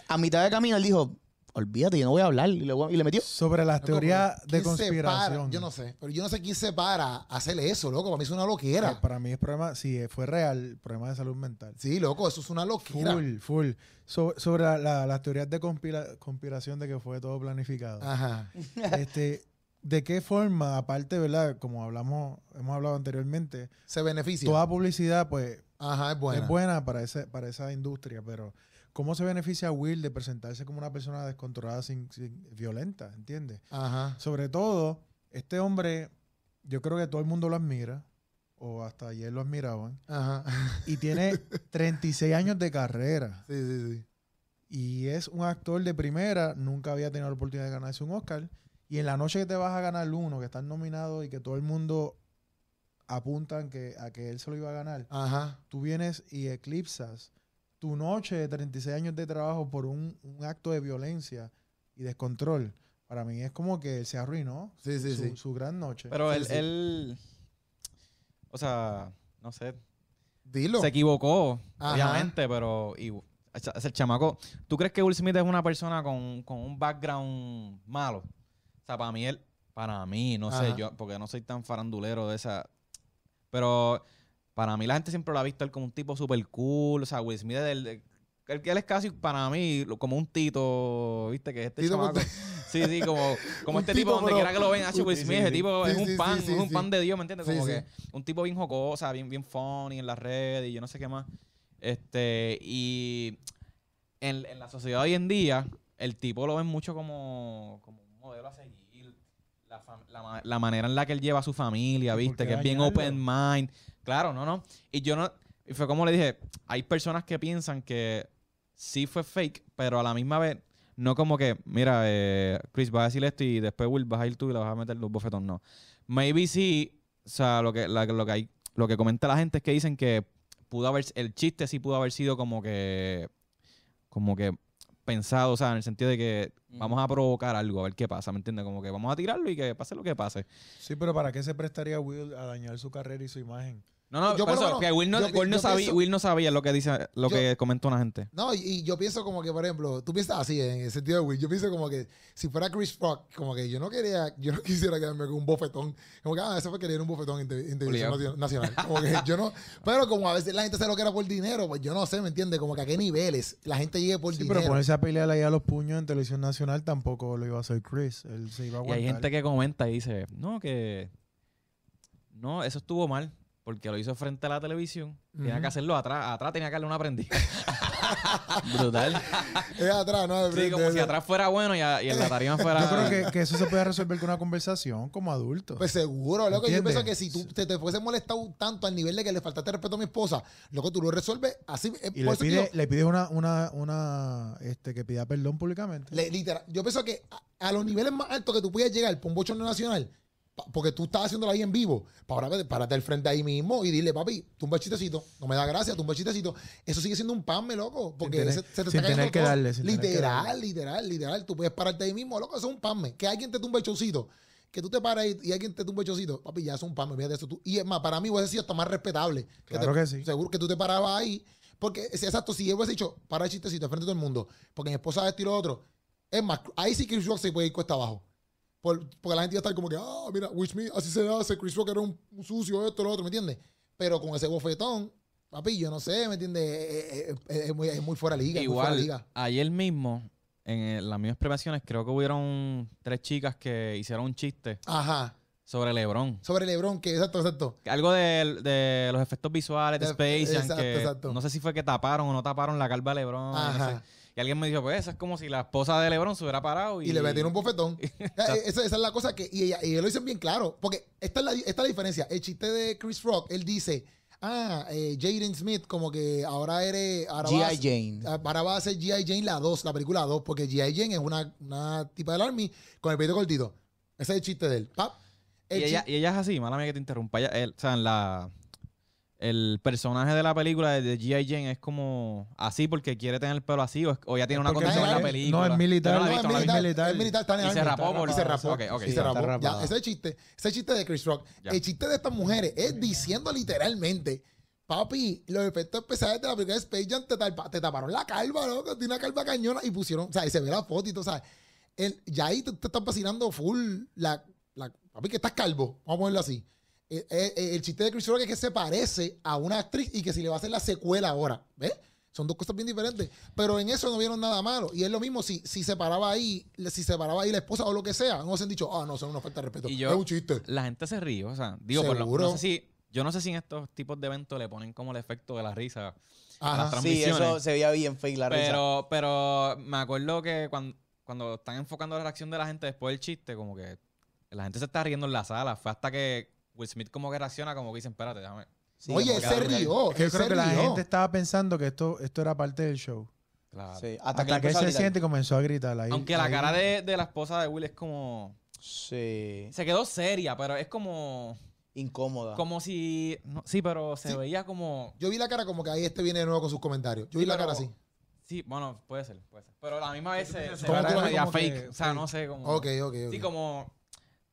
a mitad de camino él dijo, olvídate, yo no voy a hablar. Y le, metió. Sobre las teorías de conspiración. yo no sé. Pero yo no sé quién se para hacerle eso, loco. Para mí es una loquera. Eh, para mí es problema, si fue real, problema de salud mental. Sí, loco, eso es una loquera. Full, full. sobre las teorías de conspiración de que fue todo planificado. Ajá. Este, ¿De qué forma, aparte, verdad, como hablamos, hemos hablado anteriormente, se beneficia? Toda publicidad, pues, es buena, para, ese, para esa industria, pero ¿cómo se beneficia a Will de presentarse como una persona descontrolada, sin, violenta, ¿entiendes? Ajá. Sobre todo, este hombre, yo creo que todo el mundo lo admira, o hasta ayer lo admiraban, Ajá. y tiene 36 años de carrera. Sí, sí, sí. Y es un actor de primera, nunca había tenido la oportunidad de ganarse un Oscar. Y en la noche que te vas a ganar uno, que estás nominado y que todo el mundo apuntan que, a que él se lo iba a ganar, tú vienes y eclipsas tu noche de 36 años de trabajo por un, acto de violencia y descontrol. Para mí es como que él se arruinó sí, su, gran noche. Pero él, o sea, no sé. Dilo. Se equivocó, obviamente, pero y, es el chamaco. ¿Tú crees que Will Smith es una persona con, con un background malo? sea, para mí, él, para mí, no sé, yo, porque no soy tan farandulero de esa. Pero para mí la gente siempre lo ha visto él como un tipo súper cool. O sea, Will Smith es el él, es casi para mí como un Tito, ¿viste? Que es este chamaco. Sí, sí, como, como este tipo, donde quiera que lo ven, hace ah, Will Smith, ese tipo es un pan, es un pan de Dios, ¿me entiendes? Como que un tipo bien jocosa, bien, bien funny en las redes y yo no sé qué más. Este, y en, en la sociedad hoy en día, el tipo lo ven mucho como, como un modelo a seguir la, la, la, manera en la que él lleva a su familia, ¿viste? Que es bien open mind. Claro, no, no. Y yo no. Y fue como le dije: hay personas que piensan que sí fue fake, pero a la misma vez, no como que, mira, eh, Chris, vas a decir esto y después Will vas a ir tú y le vas a meter los bofetones. No. Maybe sí. O sea, lo que, lo que hay. Lo que comenta la gente es que dicen que pudo haber. El chiste sí pudo haber sido como que. Como que pensado, o sea, en el sentido de que mm. vamos a provocar algo, a ver qué pasa, ¿me entiendes? Como que vamos a tirarlo y que pase lo que pase. Sí, pero ¿para qué se prestaría Will a dañar su carrera y su imagen? No, no, yo pienso que Will no, sabía, lo que dice, lo que comentó una gente. No, y, yo pienso como que, por ejemplo, tú piensas así en el sentido de Will. Yo pienso como que si fuera Chris Rock, como que yo no quería, yo no quisiera quedarme con un bofetón. Como que, ah, eso fue querer un bofetón en, televisión nacional. Pero como a veces la gente se lo que por dinero, pues yo no sé, ¿me entiendes? Como que a qué niveles la gente llegue por sí, dinero. pero ponerse a pelear ahí a los puños en televisión nacional tampoco lo iba a hacer Chris. Él se iba a Y hay gente que comenta y dice, no, que. No, eso estuvo mal porque lo hizo frente a la televisión, tenía que hacerlo atrás. Atrás tenía que darle una aprendiz Brutal. es atrás, ¿no? sí, como si atrás fuera bueno y, el la tarima fuera. Yo creo que, eso se puede resolver con una conversación como adulto. Pues seguro, loco. Yo pienso que si tú te, fuese molestado tanto al nivel de que le faltaste respeto a mi esposa, lo que tú lo resuelves así. Eh, y le, pide, pides una, este, que pida perdón públicamente. literal. Yo pienso que a, los niveles más altos que tú puedas llegar, por un bochorno nacional, porque tú estás haciéndolo ahí en vivo, para, párate al frente ahí mismo y dile, papi, tumba el chistecito, no me da gracia, tumba el chistecito. Eso sigue siendo un panme, loco, porque tener, te que darle, literal, literal, literal. Tú puedes pararte ahí mismo, loco, eso es un panme. Que alguien te tumba el que tú te pares y, y alguien te tumba chocito, papi, ya es un panme, de eso. Tú. Y es más, para mí hubiese sido hasta más respetable. Claro que, sí. Seguro que tú te parabas ahí, porque es exacto, si yo hubiese dicho, para el chistecito frente a todo el mundo, porque mi esposa esto y lo otro, es más, ahí sí que el se puede ir cuesta abajo porque la gente ya está como que, ah, mira, Wish Me, así se hace, Chris Rock era un, sucio, esto, lo otro, ¿me entiendes? Pero con ese bofetón, papi, no sé, ¿me entiendes? Eh, eh, eh, es, muy, es muy, fuera de liga. Igual, fuera ayer mismo, en las mismas premiaciones, creo que hubieron tres chicas que hicieron un chiste. Ajá. Sobre Lebron. Sobre Lebron, que exacto, exacto. Algo de, los efectos visuales de, Space. Exacto, exacto. No sé si fue que taparon o no taparon la calva de Lebron. Y alguien me dijo, pues eso es como si la esposa de Lebron se hubiera parado. Y, y le metieron un bofetón. esa, es la cosa que... Y, lo dicen bien claro. Porque esta es, la, esta diferencia. El chiste de Chris Rock, él dice ah, eh, Jaden Smith, como que ahora eres. G.I. Jane. Ahora va a ser ah, G.I. Jane la 2, la película 2, porque G.I. Jane es una, una, tipa del Army con el pelito cortito. Ese es el chiste de él. y, ella, y, ella, es así, mala mía que te interrumpa. él, o sea, en la, el personaje de la película de G.I. Jane es como así porque quiere tener el pelo así o, ya tiene una condición en la película. No, es militar. No, militar, y se rapó. Por, se rapó. se rapó. ese chiste, ese chiste de Chris Rock. El chiste de estas mujeres es diciendo literalmente... Papi, los efectos especiales de la película de Space Jam te, te taparon la calva, loco. Tiene una calva cañona y pusieron, o sea, y se ve la foto y todo, ¿sabes? El, ya ahí te, están vacinando full la... Papi, que estás calvo, vamos a ponerlo así. Eh, eh, eh, el, chiste de Chris Rock es que se parece a una actriz y que si le va a hacer la secuela ahora. ¿Ves? Son dos cosas bien diferentes. Pero en eso no vieron nada malo. Y es lo mismo si, si se paraba ahí, si se paraba ahí la esposa o lo que sea. No se han dicho, ah, no, son una falta de respeto. es un chiste. La gente se ríe. O sea, digo, no si, yo no sé si en estos tipos de eventos le ponen como el efecto de la risa. Las transmisiones. Sí, eso se veía bien fake la pero, risa. Pero me acuerdo que cuando, cuando están enfocando la reacción de la gente después del chiste, como que la gente se está riendo en la sala. Fue hasta que Will Smith como que reacciona, como que dicen, espérate, déjame. Oye, se Yo creo que la gente estaba pensando que esto, esto era parte del show. Claro. Sí, hasta, que, él se siente y comenzó a gritar. Ahí, Aunque la cara de, de, la esposa de Will es como. Sí. Se quedó seria, pero es como. Incómoda. Como si. sí, pero se veía como. Yo vi la cara como que ahí este viene de nuevo con sus comentarios. Yo vi la cara así. Sí, bueno, puede ser, puede ser. Pero a la misma vez se, se, fake. o sea, no sé cómo. Ok, ok, ok. Sí, como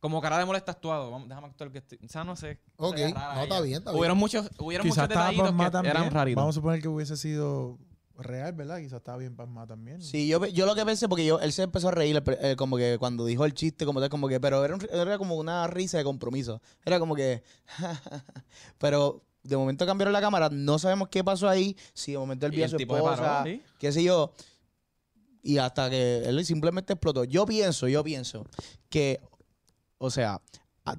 como cara de molesta actuado. déjame actuar que estoy. O sea, no sé. Ok, no, está bien, está Hubieron muchos, hubieron muchos detallitos que eran raritos. Vamos a suponer que hubiese sido real, ¿verdad? Quizás estaba bien más también. Sí, yo, yo lo que pensé, porque yo, él se empezó a reír, eh, como que cuando dijo el chiste, como tal, como que, pero era, como una risa de compromiso. Era como que, pero de momento cambiaron la cámara, no sabemos qué pasó ahí, si de momento él vio a el su tipo qué sé yo, y hasta que él simplemente explotó. Yo pienso, yo pienso que o sea,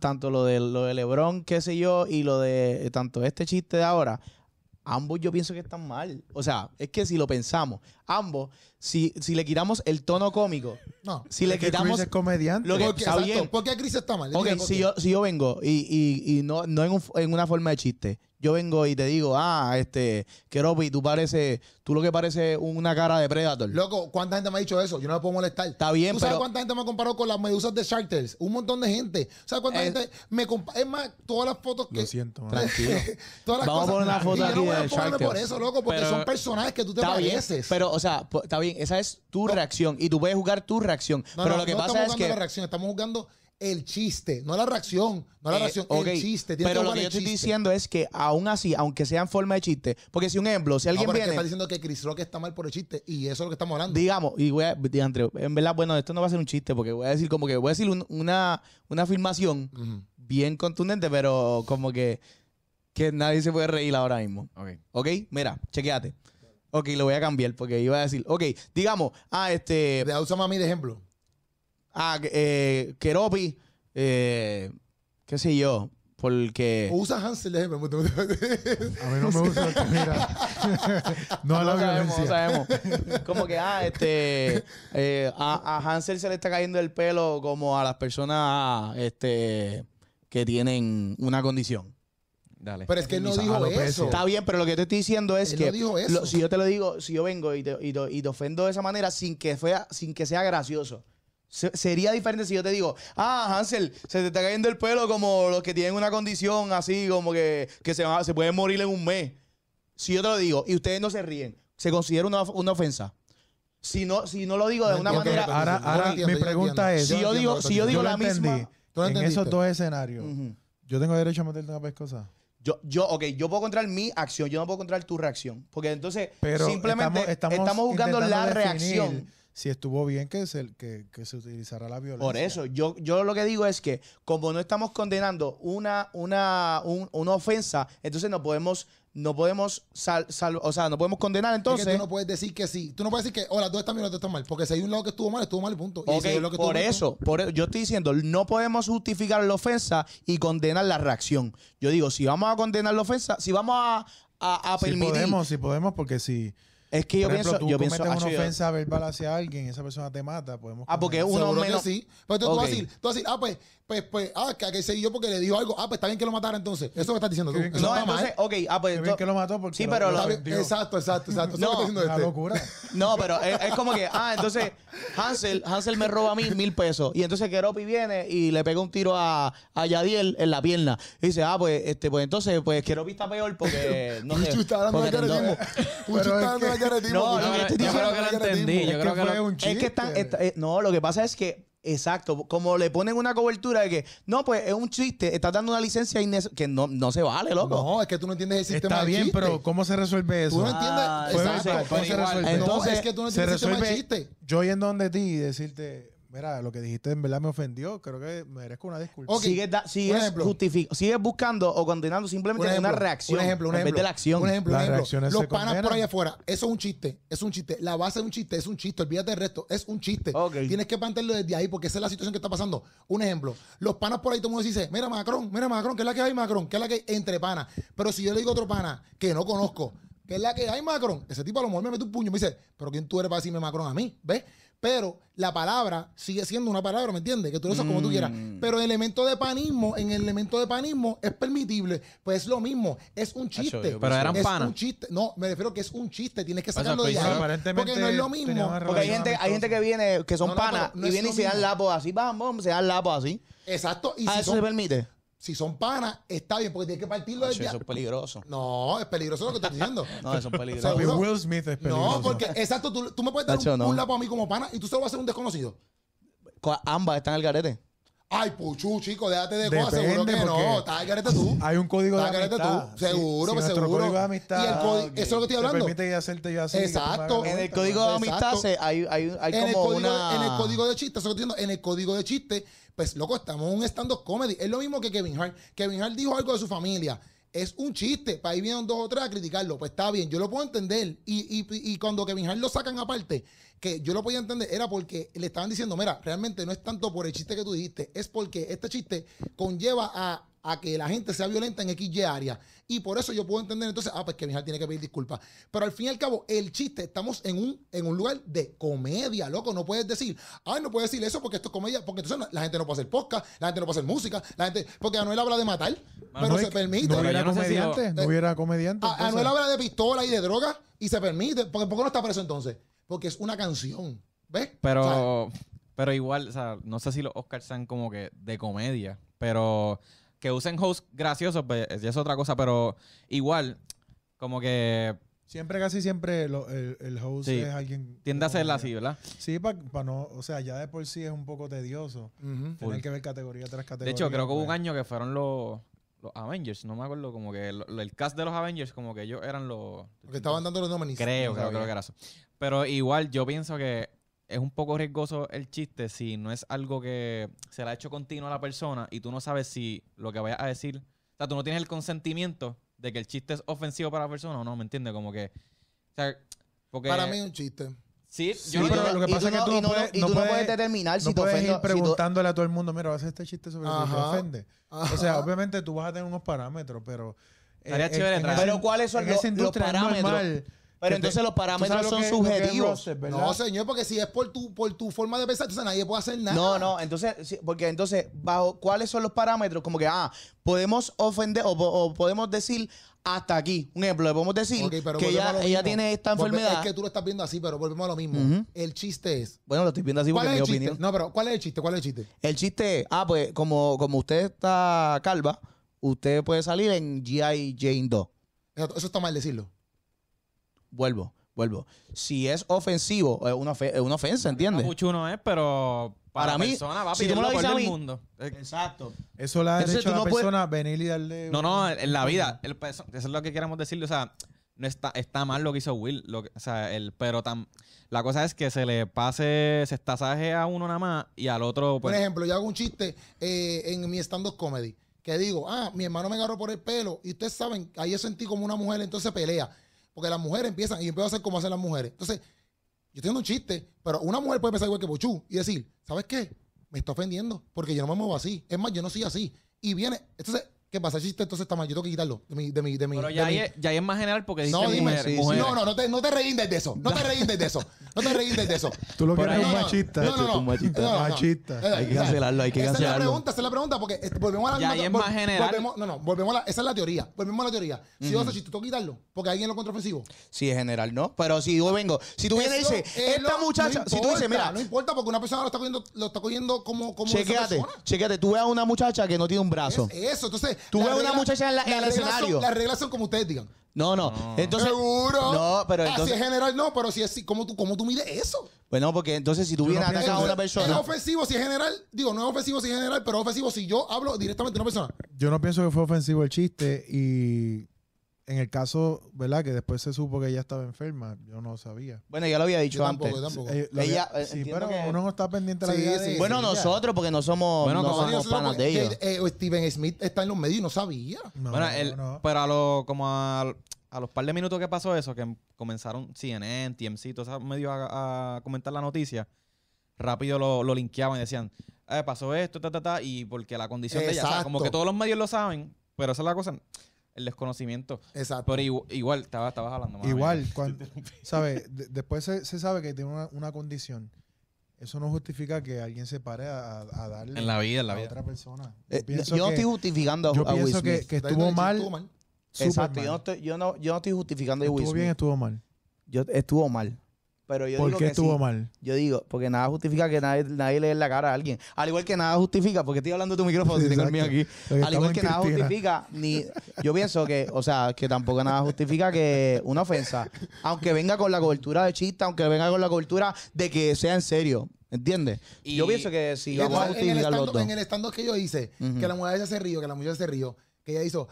tanto lo de, lo de Lebron, qué sé yo, y lo de eh, tanto este chiste de ahora, ambos yo pienso que están mal. O sea, es que si lo pensamos, ambos, si, si le quitamos el tono cómico, no, si le quitamos. Chris es Lo que, porque, está ¿Por qué está mal? Ok, si yo, si yo vengo y, y, y no, no en, en, una forma de chiste, yo vengo y te digo, ah, este, Keropi, tú pareces, tú lo que parece una cara de Predator. Loco, ¿cuánta gente me ha dicho eso? Yo no me puedo molestar. Está bien, ¿Tú sabes cuánta gente me ha comparado con las medusas de Charters? Un montón de gente. ¿Sabes cuánta eh, gente me compara? Es más, todas las fotos que... Lo siento, tranquilo. Vamos a poner una foto aquí de Shark por eso, loco, porque son personajes que tú te pareces. pero, o sea, está bien, esa es tu reacción y tú puedes jugar tu reacción. pero lo que pasa es que... La reacción, estamos jugando el chiste, no la reacción, no la eh, reacción, el chiste. pero lo que yo estoy diciendo es que aún así, aunque sea en forma de chiste, porque si un ejemplo, si alguien viene... Es que está diciendo que Chris Rock está mal por el chiste y eso es lo que estamos hablando. Digamos, y voy a, en verdad, bueno, esto no va a ser un chiste porque voy a decir como que voy a decir una, una afirmación bien contundente, pero como que, que nadie se puede reír ahora mismo. Ok, okay? mira, chequeate. Ok, lo voy a cambiar porque iba a decir, ok, digamos, ah, este... Usa mami de ejemplo. Ah, eh, Keropi, eh, qué sé yo, porque... Usa Hansel A mí no me gusta mira. no a la Sabemos, no sabemos. Como que, ah, este... Eh, a, Hansel se le está cayendo el pelo como a las personas este, que tienen una condición. Dale. Pero es que no dijo eso. Está bien, pero lo que te estoy diciendo es que... eso. si yo te lo digo, si yo vengo y te, ofendo de esa manera sin que, fuera sin que sea gracioso sería diferente si yo te digo, ah, Hansel, se te está cayendo el pelo como los que tienen una condición así, como que, se, se pueden morir en un mes. Si yo te lo digo y ustedes no se ríen, se considera una, ofensa. Si no, si no lo digo de una manera. ahora, mi pregunta es: si yo, digo, si yo digo la misma. en esos dos escenarios, ¿yo tengo derecho a meterte una pescosa? Yo, yo, ok, yo puedo controlar mi acción, yo no puedo controlar tu reacción. Porque entonces, simplemente estamos, buscando la reacción si estuvo bien que se, que, que se utilizara la violencia. Por eso, yo, yo lo que digo es que como no estamos condenando una, una, un, una ofensa, entonces no podemos no podemos o sea, no podemos condenar entonces. tú no puedes decir que sí. Tú no puedes decir que, hola, tú estás bien o tú estás mal. Porque si hay un lado que estuvo mal, estuvo mal, punto. Y por eso, por e, yo estoy diciendo, no podemos justificar la ofensa y condenar la reacción. Yo digo, si vamos a condenar la ofensa, si vamos a, a permitir. Si podemos, si podemos, porque si es que yo ejemplo, pienso, tú yo cometes ah, una ofensa verbal hacia alguien, esa persona te mata, podemos Ah, porque uno menos- sí. Pero pues tú, vas a decir, tú vas a decir, ah, pues, pues, pues, ah, que se yo porque le dijo algo. Ah, pues está bien que lo matara entonces. Eso me estás diciendo tú. no, entonces, ok, ah, pues. que lo mató porque. Sí, pero Exacto, exacto, exacto. Eso no, está este. locura. No, pero es, como que, ah, entonces Hansel, Hansel me roba mil, mil pesos. Y entonces Keropi viene y le pega un tiro a, Yadiel en la pierna. Y dice, ah, pues, este, pues entonces, pues Keropi está peor porque. No sé. está dando la caretismo. mucho está dando a caretismo. No, yo creo que lo entendí. Yo creo que lo. Es que están. Eh, no, lo que pasa es que Exacto, como le ponen una cobertura de que, no, pues es un chiste, estás dando una licencia que no, no se vale, loco. No, es que tú no entiendes el sistema Está bien, pero ¿cómo se resuelve eso? Tú no entiendes, ah, ¿cómo se resuelve? Entonces, es que tú no entiendes el sistema de chiste. Yo yendo donde ti y decirte, Mira, lo que dijiste en verdad me ofendió. Creo que merezco una disculpa. Sigue buscando o condenando simplemente una reacción un ejemplo, un en de la acción. Un ejemplo, Los panas por ahí afuera. Eso es un chiste. Es un chiste. La base de un chiste es un chiste. Olvídate del resto. Es un chiste. Tienes que plantearlo desde ahí porque esa es la situación que está pasando. Un ejemplo. Los panas por ahí todo el mundo dice, mira Macron, mira Macron, que es la que hay Macron, que es la que hay entre panas. Pero si yo le digo a otro pana que no conozco, que es la que hay Macron, ese tipo a lo mejor me mete un puño y me dice, pero ¿quién tú eres para decirme Macron a mí? ¿Ves? Pero la palabra sigue siendo una palabra, ¿me entiendes? Que tú lo usas como tú quieras. Mm. Pero el elemento de panismo, en el elemento de panismo es permitible. Pues es lo mismo. Es un chiste. pero eran es un chiste. No, me refiero que es un chiste. Tienes que sacarlo de ahí. Porque no es lo mismo. Porque hay gente, hay gente que viene, que son panas, y viene y se dan lapos así, vamos, se dan lapos así. Exacto. Y ¿A ah, eso se permite? si son panas, está bien, porque tienes que partirlo de del Eso es peligroso. No, es peligroso lo que estás diciendo. no, eso es peligroso. Will Smith es peligroso. No, porque, exacto, tú, me puedes dar un, lapo a mí como pana y tú solo vas a ser un desconocido. Ambas están el garete. Ay, puchu, chico, déjate de cosas. Seguro que no. está Tágarete tú. Hay un código de amistad. tú. Seguro, que si seguro. Código de amistad, y el código, eso es lo que estoy hablando. hacerte Exacto. En el código de amistad hay, hay, hay en como el código, una... En el código de chiste, eso lo En el código de chiste, pues, loco, estamos en un stand-up comedy. Es lo mismo que Kevin Hart. Kevin Hart dijo algo de su familia es un chiste. Para ahí vienen dos o tres a criticarlo. Pues está bien, yo lo puedo entender. Y, y, y cuando Kevin Hart lo sacan aparte, que yo lo podía entender, era porque le estaban diciendo, mira, realmente no es tanto por el chiste que tú dijiste, es porque este chiste conlleva a a que la gente sea violenta en XY área. Y por eso yo puedo entender entonces, ah, pues que mi tiene que pedir disculpas. Pero al fin y al cabo, el chiste, estamos en un, en un lugar de comedia, loco. No puedes decir, ay, no puedes decir eso porque esto es comedia, porque entonces la gente no puede hacer podcast, la gente no puede hacer música, la gente. Porque Anuel habla de matar, pero se permite. No hubiera comediante, no hubiera comediante. Anuel habla de pistola y de droga y se permite. Porque, ¿Por qué no está preso entonces? Porque es una canción. ¿Ves? Pero, pero igual, o sea, no sé si los Oscars sean como que de comedia, pero que usen hosts graciosos, pues eh, es otra cosa, pero igual, como que Siempre, casi siempre, el, host es alguien. Tiende a ser así, ¿verdad? Sí, para no. O sea, ya de por sí es un poco tedioso Tienen que ver categoría tras categoría. De hecho, creo que hubo un pues. año que fueron los, los Avengers, no me acuerdo, como que el, cast de los Avengers, como que ellos eran los. Que estaban dando los nombres. Creo, creo, que era eso. Pero igual, yo pienso que es un poco riesgoso el chiste si no es algo que se le ha hecho continuo a la persona y tú no sabes si lo que vayas a decir. O sea, tú no tienes el consentimiento de que el chiste es ofensivo para la persona o no, ¿me entiendes? Como que. O sea, porque. Para mí es un chiste. Sí, yo lo que pasa es que tú no, puedes, y tú no puedes, determinar si te puedes ir preguntándole a todo el mundo, mira, vas a hacer este chiste sobre ajá, si te ofende. O sea, obviamente tú vas a tener unos parámetros, pero. pero ¿cuáles son los, parámetros? Pero entonces los parámetros son subjetivos. no, señor, porque si es por tu, por tu forma de pensar, entonces nadie puede hacer nada. No, no, entonces, porque entonces, cuáles son los parámetros, como que, ah, podemos ofender o, podemos decir hasta aquí. Un ejemplo, le podemos decir que ella, tiene esta enfermedad. es que tú lo estás viendo así, pero volvemos a lo mismo. El chiste es. Bueno, lo estoy viendo así porque es mi opinión. No, pero ¿cuál es el chiste? ¿Cuál es el chiste? El chiste es, ah, pues, como, como usted está calva, usted puede salir en G.I. Jane 2. eso está mal decirlo vuelvo, vuelvo. Si es ofensivo, es una, es una ofensa, ¿entiendes? Mucho uno es, ¿eh? pero para, mí, persona, si tú lo dices el mundo. Exacto. Eso la la persona venir y darle. No, no, en la vida. eso es lo que queremos decirle. O sea, no está, está mal lo que hizo Will. Lo o sea, el, pero tan... la cosa es que se le pase, se estasaje a uno nada más y al otro. Pues por ejemplo, yo hago un chiste eh, en mi stand-up comedy que digo, ah, mi hermano me agarró por el pelo y ustedes saben, ahí yo sentí como una mujer, entonces pelea. Porque las mujeres empiezan y empiezan a hacer como hacen las mujeres. Entonces, yo tengo un chiste, pero una mujer puede pensar igual que Bochú y decir, ¿sabes qué? Me está ofendiendo porque yo no me muevo así. Es más, yo no soy así. Y viene, entonces ¿Qué pasa? entonces está mal. Yo tengo que quitarlo de mi. De mi, de mi Pero ya, ahí Es, ya es más general porque dice no, dime, No, no, no te, no te reíndes de eso. No te reíndes de eso. No te reíndes de eso. Tú lo quieres un machista. No, un machista. machista. Eh, hay que eh, cancelarlo, hay que esa cancelarlo. Esa la pregunta, esa la pregunta porque volvemos a la. Ya es más general. Volvemos, no, no, volvemos a la. Esa es la teoría. Volvemos a la teoría. Si yo a chiste, tengo que quitarlo porque alguien lo contraofensivo. Sí, es general, no. Pero si yo vengo, si tú vienes y dices, esta muchacha. Si tú dices, mira. No importa porque una persona lo está cogiendo, lo está cogiendo como. Chequéate, chequéate. Tú veas a una muchacha que no tiene un brazo. Eso, entonces. Tú ves una muchacha en, la- el escenario. las reglas son como ustedes digan. No, no. Seguro. No, pero Así entonces. es general, no, pero si es así, ¿cómo tú, cómo tú mides eso? Bueno, pues porque entonces si tú a atacar a una persona... Es ofensivo si es general. Digo, no es ofensivo si es general, pero es ofensivo si yo hablo directamente a una persona. Yo no pienso que fue ofensivo el chiste y en el caso, ¿verdad? Que después se supo que ella estaba enferma, yo no sabía. Bueno, ya lo había dicho antes. Tampoco, tampoco. Eh, eh, sí, pero uno no está pendiente de la Sí, bueno, nosotros, porque no somos, no somos de ellos. Eh, Steven Smith está en los medios y no sabía. bueno, pero a como a, los par de minutos que pasó eso, que comenzaron CNN, TMC, todos esos medios a, comentar la noticia, rápido lo, lo linkeaban y decían, pasó esto, ta, ta, ta, y porque la condición de ella, como que todos los medios lo saben, pero esa es la cosa el desconocimiento. Exacto. Pero igual, estabas estaba hablando. Igual, cuando, ¿sabes? después se, sabe que tiene una, una, condición. Eso no justifica que alguien se pare a, a darle la vida, a otra persona. Eh, yo, no estoy justificando yo a, Will Smith. Que, que estuvo mal. Exacto. Yo, no estoy, yo, no, yo no estoy justificando a Will Estuvo bien, estuvo mal. Yo, estuvo mal. Pero yo digo que estuvo mal? Yo digo, porque nada justifica que nadie, nadie le dé la cara a alguien. Al igual que nada justifica, porque estoy hablando de tu micrófono si tengo el mío aquí. Al igual que nada justifica, ni yo pienso que, o sea, que tampoco nada justifica que una ofensa, aunque venga con la cobertura de chista, aunque venga con la cobertura de que sea en serio. ¿Entiendes? yo pienso que si vamos a justificar en el stand-up que yo hice, que la mujer se rió, que la mujer se rió, que ella hizo,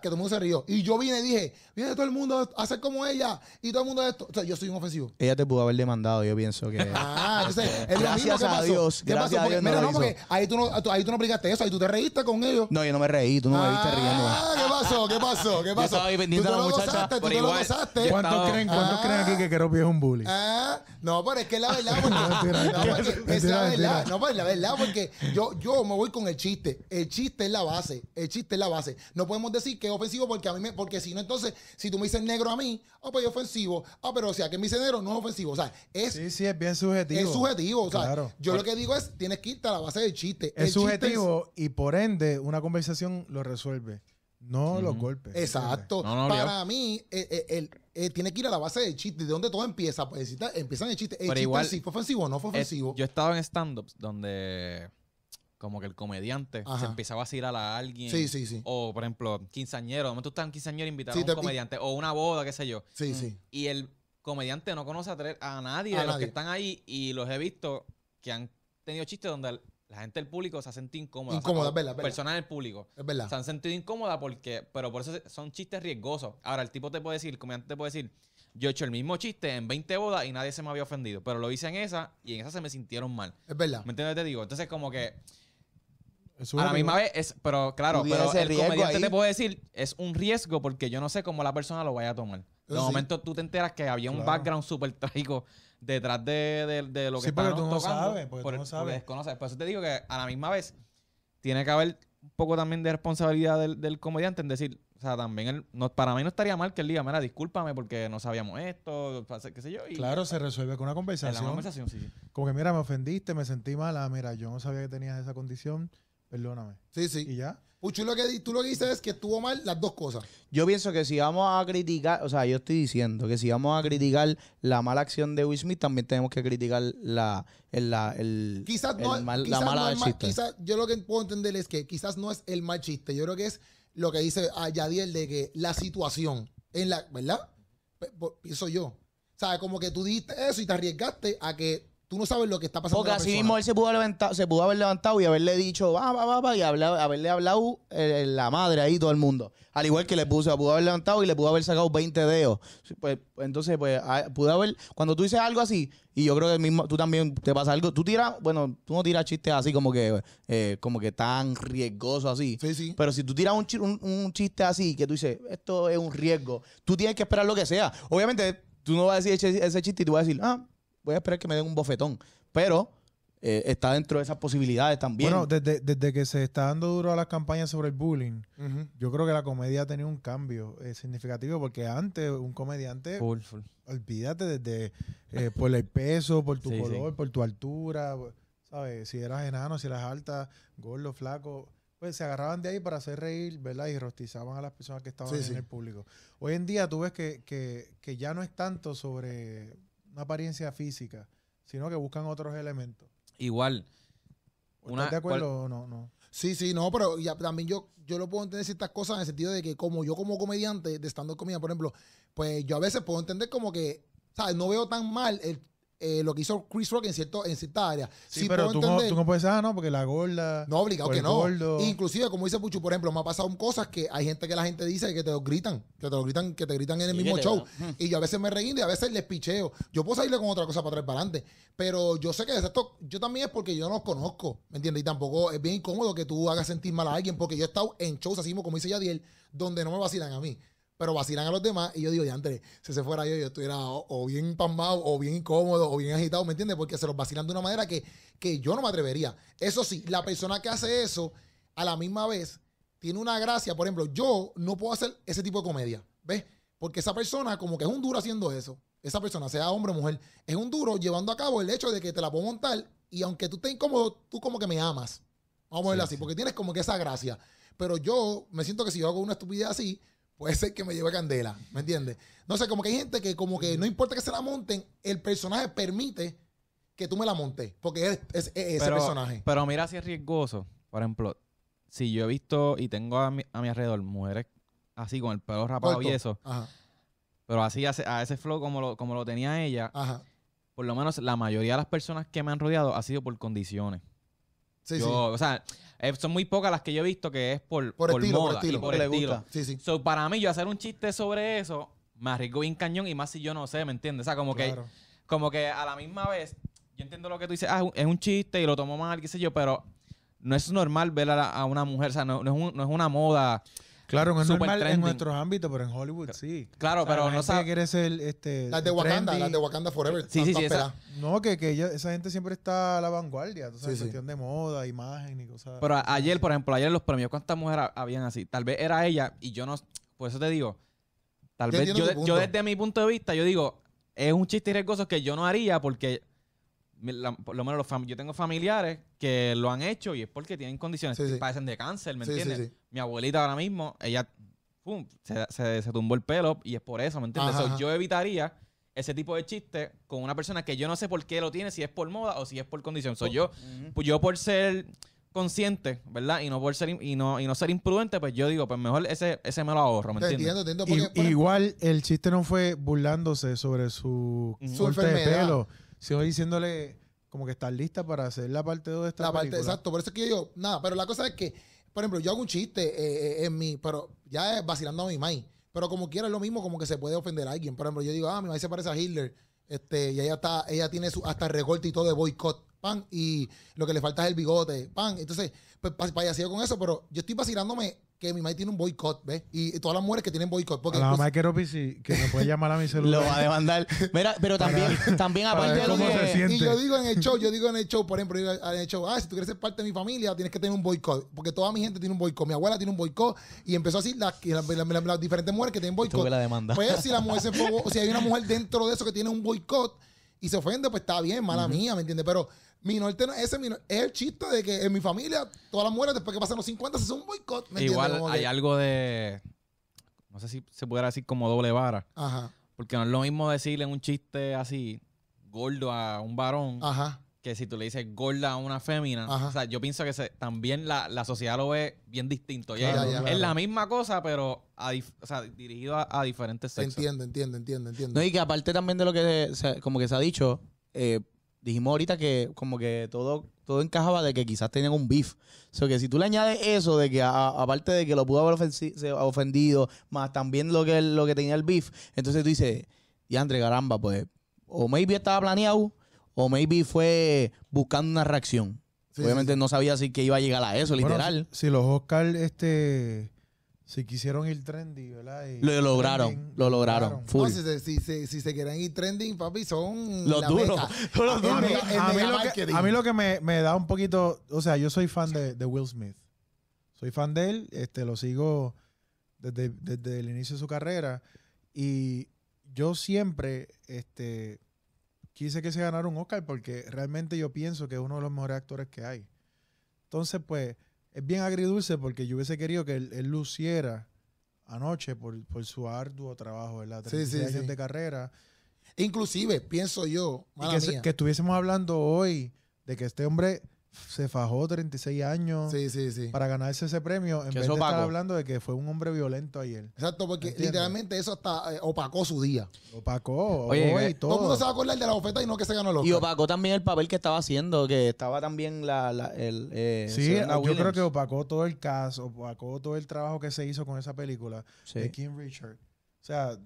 que todo el mundo se rió. Y yo vine y dije, viene todo el mundo a hacer como ella y todo el mundo esto. O sea, yo soy un ofensivo. Ella te pudo haber demandado, yo pienso que. Ah, entonces, es gracias mismo a Dios. gracias a Dios. Mira, no, porque ahí tú no, ahí tú no aplicaste eso, ahí tú te reíste con ellos. No, yo no me reí, tú no me viste ah, riendo. Ah, ¿qué pasó? ¿Qué pasó? ¿Qué pasó? Yo estaba ahí tú, la muchacha. tú igual, lo ¿Cuántos creen, ¿cuántos creen aquí que Queropi es un bully? Ah, no, pero es que es la verdad, porque. no, pues, es la verdad. No, pero pues, es la verdad, porque yo, yo me voy con el chiste. El chiste es la base. El chiste es la base. No podemos decir que es ofensivo porque a mí me, porque si no, entonces, si tú me dices negro a mí, oh, pues es ofensivo. Ah, pero o sea, que me dice negro no es ofensivo. O sea, es. Sí, sí, es bien subjetivo. Es subjetivo. O sea, yo lo que digo es, tienes que irte a la base del chiste. Es subjetivo y por ende, una conversación lo resuelve. No lo los golpes. Exacto. Para mí, eh, eh, eh, tiene que ir a la base del chiste, de donde todo empieza. Pues, empiezan el chiste. El chiste igual, sí fue ofensivo o no fue ofensivo. yo estaba en stand-ups donde como que el comediante se empezaba a vacilar a alguien. Sí, sí, sí. O, por ejemplo, quinceañero. tú estás en quinceañero invitado a un comediante o una boda, qué sé yo. Sí, mm. sí. Y el comediante no conoce a, nadie de los que están ahí y los he visto que han tenido chistes donde la gente del público se ha sentido incómoda. Incómoda, es verdad. Personas del público. Es verdad. Se han sentido incómoda porque, pero por eso son chistes riesgosos. Ahora, el tipo te puede decir, el comediante te puede decir, yo he hecho el mismo chiste en 20 bodas y nadie se me había ofendido, pero lo hice en esa y en esa se me sintieron mal. Es verdad. ¿Me entiendes? Te digo. Entonces, como que a la misma vez, pero claro, pero el comediante te puede decir, es un riesgo porque yo no sé cómo la persona lo vaya a tomar. De el momento tú te enteras que había un background súper trágico detrás de, de, lo que sí, tocando. Sí, no porque por, tú no sabes. Por eso te digo que a la misma vez tiene que haber un poco también de responsabilidad del, comediante en decir, o sea, también no, para mí no estaría mal que él diga, mira, discúlpame porque no sabíamos esto, qué sé yo. claro, se resuelve con una conversación. Como que, mira, me ofendiste, me sentí mala, mira, yo no sabía que tenías esa condición Perdóname. Sí, sí. ¿Y ya? Puchu, lo que, tú lo que dices es que estuvo mal las dos cosas. Yo pienso que si vamos a criticar, o sea, yo estoy diciendo que si vamos a criticar la mala acción de Will Smith, también tenemos que criticar la, el, la, el, el la mala chiste. Quizás, yo lo que puedo entender es que quizás no es el mal chiste. Yo creo que es lo que dice a ah, de que la situación en la, ¿verdad? Pienso yo. O sea, como que tú diste eso y te arriesgaste a que Tú no sabes lo que está pasando. Porque así mismo él se pudo, se pudo haber levantado y haberle dicho, va, va, va, va, y haberle hablado eh, eh, la madre ahí, todo el mundo. Al igual que le puso, pudo haber levantado y le pudo haber sacado 20 dedos. Pues, pues, entonces, pues, ah, pudo haber. Cuando tú dices algo así, y yo creo que mismo, tú también te pasa algo, tú tiras, bueno, tú no tiras chistes así como que, eh, como que tan riesgoso así. Sí, sí. Pero si tú tiras un, chiste así, que tú dices, esto es un riesgo, tú tienes que esperar lo que sea. Obviamente, tú no vas a decir ese, ese chiste y tú vas a decir, ah, voy a esperar que me den un bofetón. Pero eh, está dentro de esas posibilidades también. Bueno, desde, que se está dando duro a las campañas sobre el bullying, yo creo que la comedia ha tenido un cambio eh, significativo, porque antes un comediante, olvídate desde eh, por el peso, por tu color, por tu altura, ¿sabes? Si eras enano, si eras alta, gordo, flaco. Pues se agarraban de ahí para hacer reír, ¿verdad? Y rostizaban a las personas que estaban en el público. Hoy en día tú ves que, que ya no es tanto sobre una apariencia física, sino que buscan otros elementos. Igual. ¿Estás de acuerdo o no? Sí, sí, no, pero ya, también yo, yo lo puedo entender ciertas cosas en el sentido de que como yo como comediante de stand-up comida, por ejemplo, pues yo a veces puedo entender como que, ¿sabes? No veo tan mal el eh, lo que hizo Chris Rock en, cierto, en cierta área. Sí, pero tú, no, puedes decir, ah, no, porque la gorda. No, obligado que no. Inclusive, como dice Puchu, por ejemplo, me ha pasado cosas que hay gente que la gente dice que te lo gritan, que te lo gritan, que te gritan en el mismo show. Y yo a veces me reí y a veces les picheo. Yo puedo salirle con otra cosa para traer para adelante. Pero yo sé que esto, yo también es porque yo no los conozco, ¿me entiendes? Y tampoco es bien incómodo que tú hagas sentir mal a alguien, porque yo he estado en shows así como dice Yadiel, donde no me vacilan a mí pero vacilan a los demás. Y yo digo, ya Andrés, si se fuera yo, yo estuviera o, bien pasmado, o bien incómodo, o bien agitado, ¿me entiendes? Porque se los vacilan de una manera que, yo no me atrevería. Eso sí, la persona que hace eso, a la misma vez, tiene una gracia. Por ejemplo, yo no puedo hacer ese tipo de comedia, ¿ves? Porque esa persona como que es un duro haciendo eso. Esa persona, sea hombre o mujer, es un duro llevando a cabo el hecho de que te la puedo montar y aunque tú estés incómodo, tú como que me amas. Vamos a verlo así, porque tienes como que esa gracia. Pero yo me siento que si yo hago una estupidez así, puede ser que me lleva candela, ¿me entiendes? No sé, como que hay gente que como que no importa que se la monten, el personaje permite que tú me la montes, porque es, ese personaje. Pero mira si es riesgoso, por ejemplo, si yo he visto y tengo a mi, alrededor mujeres así con el pelo rapado y eso, pero así a, ese flow como lo, como lo tenía ella, por lo menos la mayoría de las personas que me han rodeado ha sido por condiciones. Sí, sí. O sea, eh, son muy pocas las que yo he visto que es por, por, moda y por para mí, yo hacer un chiste sobre eso, me arriesgo bien cañón y más si yo no sé, ¿me entiendes? O sea, como que, como que a la misma vez, yo entiendo lo que tú dices, ah, es un chiste y lo tomo mal, qué sé yo, pero no es normal ver a, una mujer, o sea, no, es, no es una moda. Claro, no es normal en nuestros ámbitos, pero en Hollywood sí. Claro, pero la no sabe. quiere ser este. Las de Wakanda, las de Wakanda Forever. Sí, sí, sí. No, que, que esa gente siempre está a la vanguardia. Entonces, sí, cuestión de moda, imagen y cosas. Pero ayer, por ejemplo, ayer los premios, ¿cuántas mujeres habían así? Tal vez era ella y yo no. Por eso te digo. Tal vez yo, yo, desde mi punto de vista, yo digo, es un chiste riesgoso que yo no haría porque por lo menos yo tengo familiares que lo han hecho y es porque tienen condiciones, que padecen de cáncer, ¿me entiendes? Mi abuelita ahora mismo, ella se, se, tumbó el pelo y es por eso, ¿me entiendes? yo evitaría ese tipo de chiste con una persona que yo no sé por qué lo tiene, si es por moda o si es por condición. Soy yo, pues, yo por ser consciente, ¿verdad? Y no por ser y no, y no ser imprudente, pues yo digo, pues mejor ese, ese me lo ahorro, ¿me entiendes? Igual el chiste no fue burlándose sobre su, suerte de pelo sigo diciéndole como que estás lista para hacer la parte 2 de esta la parte Exacto, por eso es que yo nada, pero la cosa es que, por ejemplo, yo hago un chiste eh, eh, en mi, pero ya es vacilando a mi mai, pero como quiera es lo mismo como que se puede ofender a alguien. Por ejemplo, yo digo, ah, mi mai se parece a Hitler, este, y ella está, ella tiene su, hasta recorte y todo de boicot, pan, y lo que le falta es el bigote, pan. Entonces, pues payaseo con eso, pero yo estoy vacilándome que mi madre tiene un boicot, ¿ves? Y, todas las mujeres que tienen boicot. Porque la mamá quiero que me puede llamar a mi celular. Lo va a demandar. Mira, pero también, también aparte de lo que. Y yo digo en el show, yo digo en el show, por ejemplo, yo en el show, ah, si tú quieres ser parte de mi familia, tienes que tener un boicot. Porque toda mi gente tiene un boicot. Mi abuela tiene un boicot. Y empezó así las, diferentes mujeres que tienen boicot. Pues si la mujer se fue... o si hay una mujer dentro de eso que tiene un boicot y se ofende, pues está bien, mala mía, ¿me entiendes? Pero mi norte no, ese es el chiste de que en mi familia todas las mujeres después que pasan los 50 se hacen un boicot, Igual hay algo de, no sé si se pudiera decir como doble vara. Ajá. Porque no es lo mismo decirle un chiste así gordo a un varón. Ajá que si tú le dices gorda a una fémina, o sea, yo pienso que también la, sociedad lo ve bien distinto. es, la misma cosa, pero dirigido a, diferentes sexos. Entiendo, entiendo, entiendo, entiendo. y que aparte también de lo que se, como que se ha dicho, eh, dijimos ahorita que como que todo, todo encajaba de que quizás tenían un beef. O sea, que si tú le añades eso de que aparte de que lo pudo haber ofendido, más también lo que, lo que tenía el beef, entonces tú dices, y André, caramba, pues, o maybe estaba planeado o maybe fue buscando una reacción. Obviamente no sabía si que iba a llegar a eso, literal. Si, los Oscar, este, si quisieron ir trending, ¿verdad? lo, lograron, lo lograron, si, se quieren ir trending, papi, son los duros. A, mí lo que, me, da un poquito, o sea, yo soy fan de, Will Smith. Soy fan de él, este, lo sigo desde, el inicio de su carrera. Y yo siempre, este, quise que se ganara un Oscar porque realmente yo pienso que es uno de los mejores actores que hay. Entonces, pues, es bien agridulce porque yo hubiese querido que él, luciera anoche por, su arduo trabajo, ¿verdad? la sí, de carrera. Inclusive, pienso yo, que estuviésemos hablando hoy de que este hombre se fajó 36 años para ganarse ese premio en vez de estar hablando de que fue un hombre violento ayer. Exacto, porque literalmente eso hasta eh, opacó su día. Opacó, eh, todo. el mundo se va a acordar de la oferta y no que se ganó el Y opacó también el papel que estaba haciendo, que estaba también la... Eh, el, sí, yo creo que opacó todo el caso, opacó todo el trabajo que se hizo con esa película de King Richard. O sea,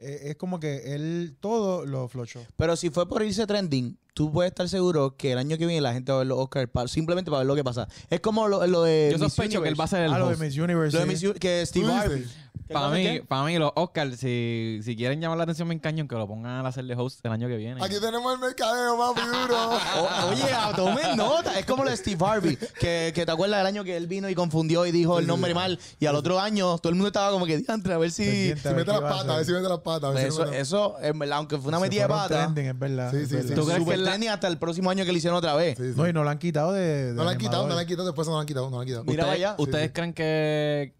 eh, es como que él todo lo flochó. Pero si fue por irse trending, tú puedes estar seguro que el año que viene la gente va a ver los Oscar simplemente para ver lo que pasa. Es como lo, lo de. Yo sospecho que él va a ser el. Ah, lo de Miss Universe. que Steve Harvey. Para mí, para mí, los Oscars, si, si quieren llamar la atención me Cañón, que lo pongan a hacerle host el año que viene. Aquí tenemos el mercadeo, más duro. oye, tomen nota. Es como lo de Steve Harvey, que, que te acuerdas del año que él vino y confundió y dijo el nombre mal. Y al otro año todo el mundo estaba como que diantre, a ver si. Si mete las patas, a ver si mete las patas. Eso, eso, verdad, aunque fue una metida de pata. trending, es verdad. Sí, sí, sí. ¿Tú crees que hasta el próximo año que lo hicieron otra vez. No, y no lo han quitado de. No lo han quitado, no lo han quitado, después no lo han quitado, no lo han quitado. Mira, ¿Ustedes, vaya. ustedes creen que,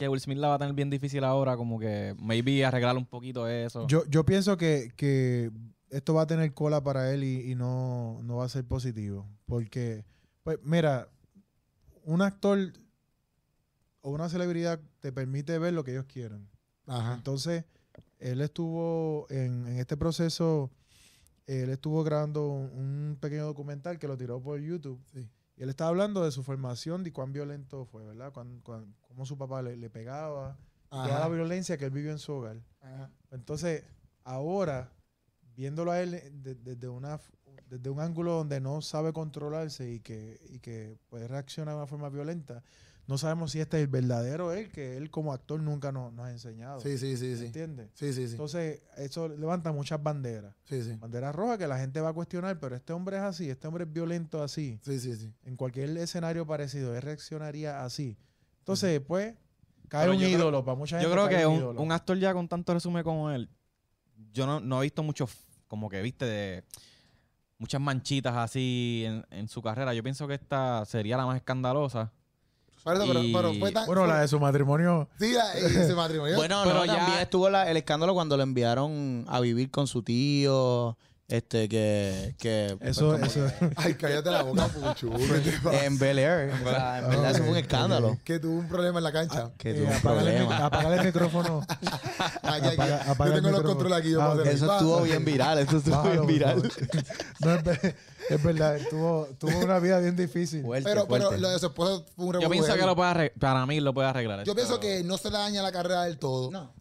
que Will Smith la va a tener bien difícil ahora, como que maybe arreglar un poquito eso. Yo, yo pienso que, esto va a tener cola para él y, no, va a ser positivo. Porque, pues, mira, un actor o una celebridad te permite ver lo que ellos quieren. Entonces, él estuvo en, este proceso, él estuvo grabando un, un, pequeño documental que lo tiró por YouTube. Sí. Y él estaba hablando de su formación, de cuán violento fue, ¿verdad? Cuán, cómo su papá le, pegaba, toda la violencia que él vivió en su hogar. Entonces, ahora, viéndolo a él desde, eh, una, desde un ángulo donde no sabe controlarse y que, y que puede reaccionar de una forma violenta, no sabemos si este es el verdadero él, que él como actor nunca nos, ha enseñado. Sí, sí, sí. sí. ¿Entiendes? Sí, sí, sí. Entonces, eso levanta muchas banderas. Sí, sí. Banderas rojas que la gente va a cuestionar, pero este hombre es así, este hombre es violento así. Sí, sí, sí. En cualquier escenario parecido, él reaccionaría así. Entonces, después, pues, cae un ídolo para mucha gente. Yo creo que un, actor ya con tanto resumen como él, yo no, he visto muchos, como que viste, de muchas manchitas así en, en su carrera. Yo pienso que esta sería la más escandalosa bueno, la de su matrimonio. Sí, la de su matrimonio. bueno, ya... también estuvo la, el escándalo cuando lo enviaron a vivir con su tío este, que. que eso, pues, eso. Ay, cállate la boca, Puchu. en Bel Air. en verdad, eso fue un ah, escándalo. Que tuvo un problema en la cancha. Ah, que eh, tuvo un problema. el micrófono. yo tengo los controles aquí. Yo ah, Eso estuvo bien viral. Eso estuvo bien viral. es verdad, tuvo, tuvo una vida bien difícil. pero pero lo de su esposo fue un Yo pienso que lo puede para mí lo puede arreglar. Yo pienso que no se le daña la carrera del todo. No,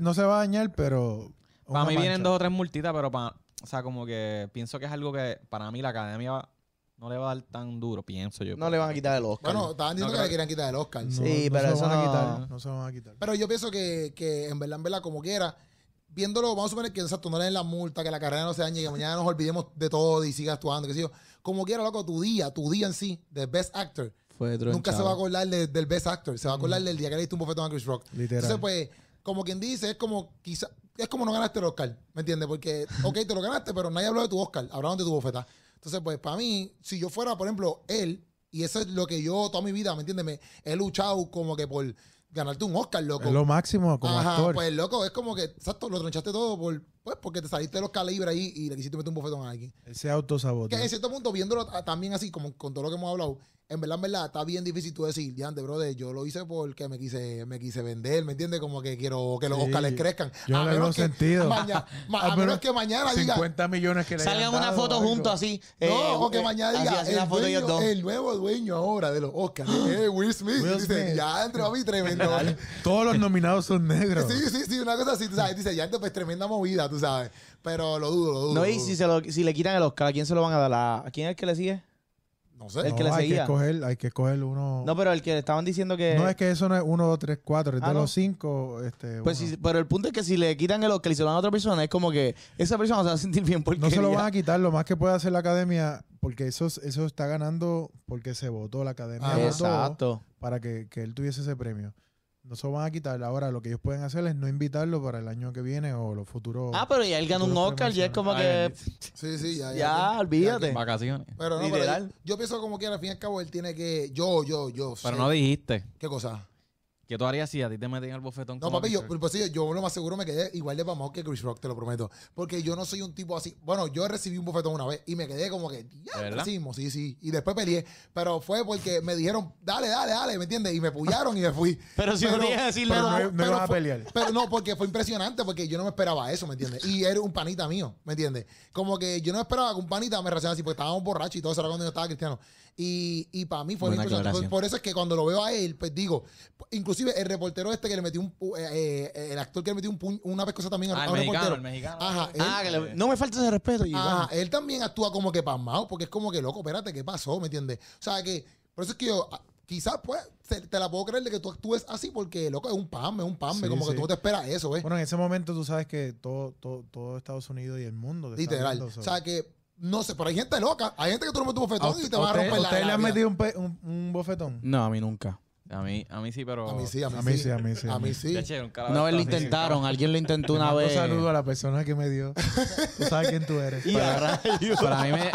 no, se, va a dañar, pero. Para mí vienen dos o tres multitas, pero para o sea, como que pienso que es algo que para mí la academia no le va a dar tan duro, pienso yo. No le van a quitar el Oscar. Bueno, estaban diciendo que, le querían quitar el Oscar. sí, pero eso a No se lo van a quitar. Pero yo pienso que, que en verdad, en verdad, como quiera, viéndolo, vamos a suponer que exacto, no le den la multa, que la carrera no se dañe, que mañana nos olvidemos de todo y siga actuando, que sé yo. Como quiera, loco, tu día, tu día en sí, de Best Actor, nunca se va a acordar del Best Actor, se va a acordar del día que le diste un bofetón a Chris Rock. Literal. Entonces, pues, como quien dice, es como quizá, es como no ganaste el Oscar, ¿me entiendes? Porque, ok, te lo ganaste, pero nadie habló de tu Oscar, hablaron de tu bofeta. Entonces, pues para mí, si yo fuera, por ejemplo, él, y eso es lo que yo toda mi vida, ¿me entiendes? Me, he luchado como que por ganarte un Oscar, loco. lo máximo como Ajá, Pues, loco, es como que, exacto, lo tronchaste todo por, pues, porque te saliste de los calibres ahí y le quisiste meter un bofetón a alguien. Ese autosabote. Que en cierto punto, viéndolo también así, como con todo lo que hemos hablado, en verdad, en verdad, está bien difícil tú decir, antes, brother, yo lo hice porque me quise, me quise vender, ¿me entiendes? Como que quiero que los Oscars crezcan. Yo no, no. sentido. Ah, a, menos, que mañana 50 millones que le Salgan una foto juntos así. Eh, no, o que eh, mañana diga, así, así el, foto el, nuevo dueño ahora de los Oscars ah, eh, Will Smith. Dice, ya, entre mí, tremendo. Todos los nominados son negros. sí, sí, sí, una cosa así, tú sabes. Dice, ya, pues tremenda movida, tú sabes. Pero lo dudo, lo dudo. No, y si, se lo, si le quitan el Oscar, ¿a quién se lo van a dar? ¿A, ¿a quién es el que le sigue? No sé. hay Que escoger, hay que escoger uno. No, pero el que le estaban diciendo que. No, es que eso no es uno dos tres cuatro Es ah, de los cinco Este, pues pero el punto es que si le quitan el Oscar y se a otra persona, es como que esa persona se va a sentir bien porque. No se lo van a quitar. Lo más que puede hacer la academia, porque eso, eso está ganando porque se votó la academia. Ah, exacto. Para que, que él tuviese ese premio no se van a quitar. Ahora lo que ellos pueden hacer es no invitarlo para el año que viene o los futuros. Ah, pero ya él gana un Oscar, ya es como ah, que. Sí, sí, ya. Ya, olvídate. vacaciones. Pero no, yo, pienso como que al fin y al cabo él tiene que. Yo, yo, yo. Pero no dijiste. ¿Qué cosa? ¿Qué tú harías a ti te meten el bofetón? No, papi, pues yo, lo más seguro me quedé igual de pamón que Chris Rock, te lo prometo. Porque yo no soy un tipo así. Bueno, yo recibí un bofetón una vez y me quedé como que, ya, sí, sí. Y después peleé. Pero fue porque me dijeron, dale, dale, dale, ¿me entiendes? Y me pullaron y me fui. pero si no decirle no, no, a pelear. Pero no, porque fue impresionante, porque yo no me esperaba eso, ¿me entiendes? Y era un panita mío, ¿me entiendes? Como que yo no esperaba que un panita me reaccionara así, porque estábamos borrachos y todo eso era cuando yo estaba cristiano. Y, para mí fue por, eso es que cuando lo veo a él, pues digo, inclusive el reportero este que le metió un eh, eh, el actor que le metió un puño, una cosa también al ah, reportero. El mexicano. Ajá, ah, no me falta ese respeto. ajá, él también actúa como que pasmado, porque es como que loco, espérate, ¿qué pasó? ¿Me entiendes? O sea que, por eso es que yo, ah, quizás pues te, la puedo creer de que tú actúes así porque loco es un pame, es un pan, como que tú te esperas eso, ¿ves? Bueno, en ese momento tú sabes que todo, todo, Estados Unidos y el mundo Literal. o sea, que no sé, pero hay gente loca. Hay gente que tú no metes un bofetón y te va a romper la usted le han metido un, un- bofetón? No, a mí nunca. A mí, a mí sí, pero. A mí sí, a mí, sí. a mí sí. A mí lo intentaron, alguien lo intentó una vez. Un saludo a la persona que me dio. Tú sabes quién tú eres. Pero- a mí me.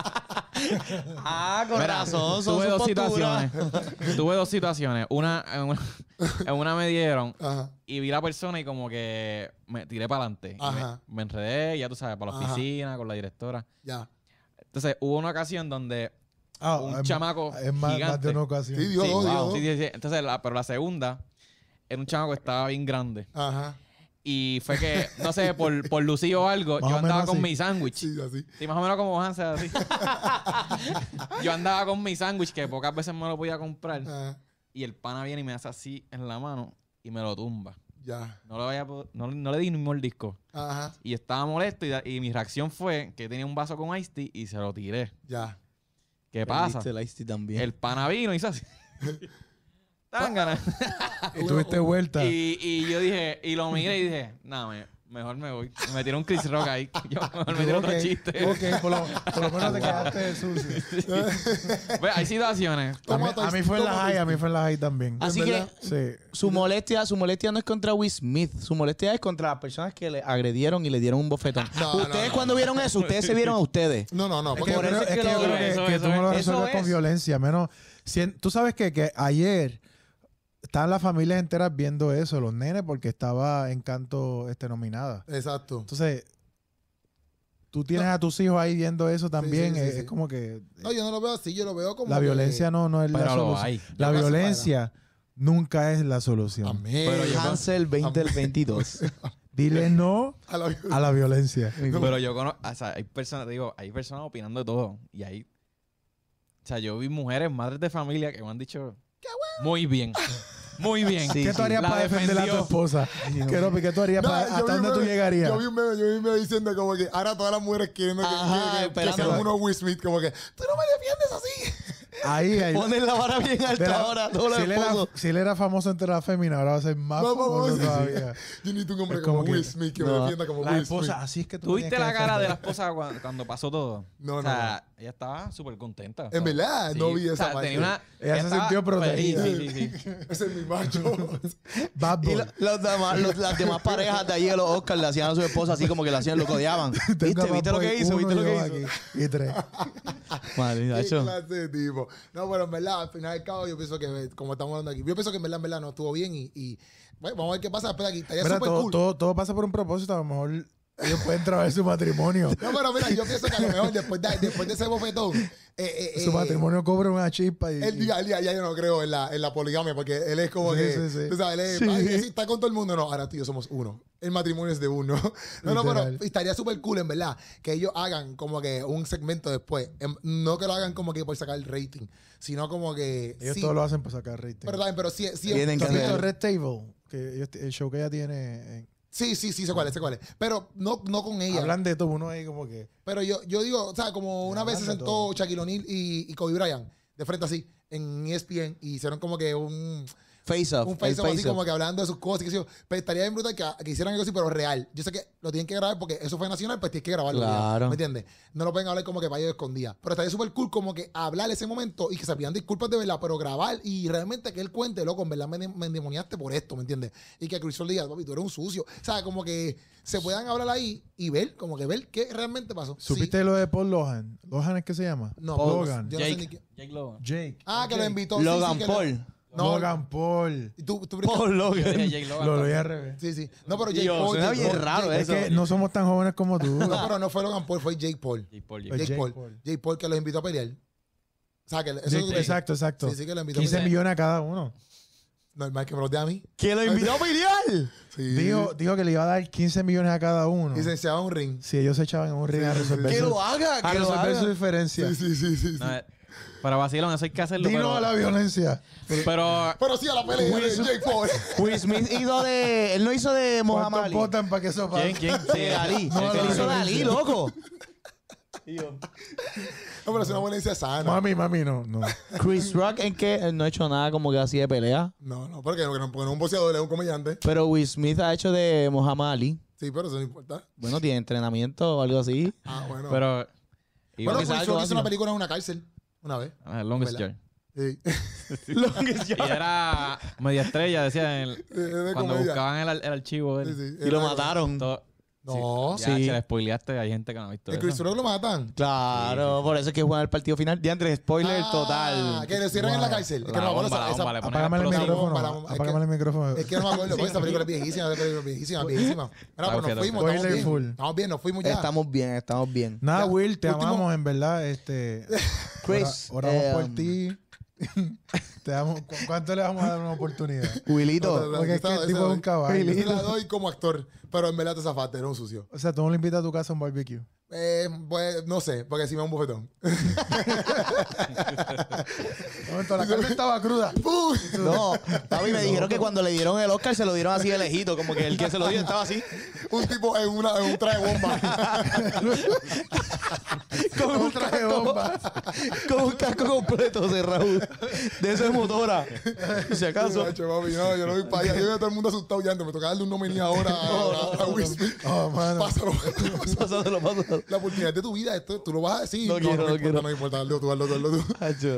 Ah, con son tuve dos situaciones. Tuve dos situaciones. Una, en una, me dieron y vi la persona y como que me tiré para adelante. Ajá. Me, enredé, ya tú sabes, para la oficina, con la directora. Ya. Entonces, hubo una ocasión donde ah, un chamaco. Es más, Sí, Dios, sí, Entonces, pero la segunda era un chamaco que estaba bien grande. Ajá. Y fue que, no sé, por, por o algo, yo andaba con mi sándwich. Sí, así. Sí, más o menos como Hansel, así. yo andaba con mi sándwich, que pocas veces me lo podía comprar. Y el pana viene y me hace así en la mano y me lo tumba. Ya. No, le vaya, no, le di el disco. Ajá. Y estaba molesto y, mi reacción fue que tenía un vaso con Ice Tea y se lo tiré. Ya. ¿Qué pasa? El panavino también. El y hizo así. ganas. y tuviste vuelta. Y, y, yo dije, y lo miré y dije, nada, Mejor me voy. Me tiró un Chris Rock ahí. me tiró otro chiste. Ok, por lo, menos te quedaste sucio. Pues, hay situaciones. A mí, fue en la high, a mí fue en la high también. Así que su molestia, su molestia no es contra Will Smith, su molestia es contra las personas que le agredieron y le dieron un bofetón. ustedes cuando vieron eso, ustedes se vieron a ustedes. No, no, no. Porque es que, yo creo que, tú no lo resuelves con violencia, menos. tú sabes que, que ayer están las familias enteras viendo eso, los nenes, porque estaba Encanto este, nominada. Exacto. Entonces, tú tienes a tus hijos ahí viendo eso también. Eh, es, como que. No, yo no lo veo así, yo lo veo como. La violencia no, es la solución. La violencia nunca es la solución. Amén. Pero Hansel 20 el 22. Dile no a la, violencia. Pero yo conozco, o sea, hay personas, digo, hay personas opinando de todo. Y hay, o sea, yo vi mujeres, madres de familia que me han dicho, ¡Qué Muy bien. Muy bien. ¿Qué tú harías para defender a tu esposa? ¿qué tú harías? No, para, ¿Hasta dónde tú llegarías? Yo vi un medio yo vi un diciendo como que ahora todas las mujeres quieren que, que, que, que sean unos Will Smith, como que tú no me defiendes así. Ahí, ahí. Ponen la vara bien alta ahora. si, él era, famoso entre las féminas, ahora va a ser más no, famoso todavía. Yo necesito un hombre como, que, Will Smith que me defienda como la esposa, Así es que tú ¿Tuviste la cara de la esposa cuando, pasó todo? No, no. O sea, ella estaba súper contenta. En verdad, no vi esa o parte. ella, se sintió protegida. Sí, sí, sí. Ese es mi macho. Bad boy. Y los demás, las demás parejas de ahí de los Oscars le hacían a su esposa así como que le hacían, lo codiaban. ¿Viste? ¿Viste lo que hizo? ¿Viste lo que hizo? Y tres. Madre, mía, clase no, pero en verdad, al final del cabo, yo pienso que, eh, como estamos hablando aquí, yo pienso que en verdad, en verdad, no estuvo bien y, bueno, vamos a ver qué pasa. después de aquí estaría súper todo, cool. todo, todo, pasa por un propósito. A lo mejor ellos pueden traer su matrimonio. No, pero mira, yo pienso que a lo mejor después de, ese bofetón. Eh, eh, su eh, matrimonio cobra una chispa. Y, ya, ya yo no creo en la, en la poligamia, porque él es como que. Sí, sí. sabes, él está con todo el mundo. No, ahora tío, somos uno. El matrimonio es de uno. No, no, pero estaría súper cool, en verdad, que ellos hagan como que un segmento después. Em, no que lo hagan como que por sacar el rating, sino como que. Ellos todos lo hacen por sacar rating. Pero, pero sí, sí. Tienen que Red Table, que el show que ella tiene en, Sí, sí, sí, sé cuál es, sé cuál es. Pero no, no con ella. Hablan de todo, uno ahí como que. Pero yo, yo digo, o sea, como una vez se sentó Shaquille O'Neal y, y Kobe Bryant de frente así en ESPN y hicieron como que un Face off. Un face off, así como que hablando de sus cosas. Que estaría bien brutal que, hicieran algo así, pero real. Yo sé que lo tienen que grabar porque eso fue nacional, pues tienes que grabarlo. Claro. ¿Me entiendes? No lo pueden hablar como que vaya escondida. Pero estaría súper cool como que hablar ese momento y que se pidan disculpas de verdad, pero grabar y realmente que él cuente, loco, en verdad me, demoniaste endemoniaste por esto, ¿me entiendes? Y que Cruz diga, papi, tú eres un sucio. O sea, como que se puedan hablar ahí y ver, como que ver qué realmente pasó. ¿Supiste lo de Paul Lohan? ¿Lohan es que se llama? No, Paul Logan. Jake. Logan. Jake. Ah, que lo invitó. Logan Paul. No, Logan Paul. ¿Y Logan. Lo voy al revés. Sí, sí. No, pero Jake Paul. raro Es que ¿eh? no somos tan jóvenes como tú. No, pero no fue Logan Paul, fue Jake Paul. Jake Paul, Jake Paul. que los invitó a pelear. O sea, que eso exacto, exacto. Sí, sí, que los invitó 15 millones a cada uno. Normal que me los dé a mí. Que lo invitó a pelear? Sí. Dijo, dijo que le iba a dar 15 millones a cada uno. Y se echaba un ring. Sí, ellos se echaban un ring a resolver, Que lo haga, a que lo resolver su diferencia. Sí, sí, sí. sí. No, para vacilón, eso hay que hacerlo. Dino a la violencia. Pero, pero, sí a la pelea Will, de Will Smith hizo de. Él no hizo de Muhammad Ali. votan para que ¿Quién? ¿Quién? Sí, Ali? No, él hizo Ali, loco. no, pero es una violencia sana. Mami, mami, no, no. Chris Rock, en qué? él no ha hecho nada como que así de pelea. No, no, porque no, porque no es un boxeador, es un comediante. Pero Will Smith ha hecho de Muhammad Ali. Sí, pero eso no importa. Bueno, tiene entrenamiento o algo así. Ah, bueno. Pero. Bueno, Will Smith hizo una película en una cárcel. Una vez. Ah, longest Yard. Sí. longest Yard. Y era media estrella, decía, cuando buscaban el, archivo. Y lo mataron. No, sí. Ya se la spoileaste, hay gente que no ha visto El Chris Rock lo matan. Claro, por eso es que juegan el partido final. de Andrés spoiler Ah, total. Que lo cierran en la cárcel. Es que no acuerdo esa- esa- Apágame el micrófono. es Apágame que- el micrófono. Es que no me acuerdo, porque esa película es viejísima, es viejísima, viejísima. Mira, pero nos fuimos, estamos bien. Estamos bien, nos fuimos ya. Estamos bien, estamos bien. Nada, Will, te amamos en verdad. Este, Chris, oramos por em, ti. te damos, ¿Cuánto le vamos a dar una oportunidad? Willito Porque es que tipo es un caballo. Yo la doy como actor. Pero en verdad te zafaste, era un sucio. O sea, tú no le invitas a tu casa a un barbecue. Eh, pues no sé, porque si me da un bofetón. la carne estaba cruda. No, Papi, me dijeron que cuando le dieron el Oscar se lo dieron así de lejito, como que el que se lo dio estaba así. un tipo en, un traje bomba. con un traje bomba. Con un casco completo Raúl De eso es motora. Si acaso. yo no voy para allá. Yo veo a todo el mundo asustado ya. Me tocaba darle un ahora. Ah, ah, mano. Pásalo, pásalo, La oportunidad de tu vida, esto, tú lo vas a decir. No, no quiero, no, no, importa, no importa, hazlo tú, hazlo tú, hazlo tú.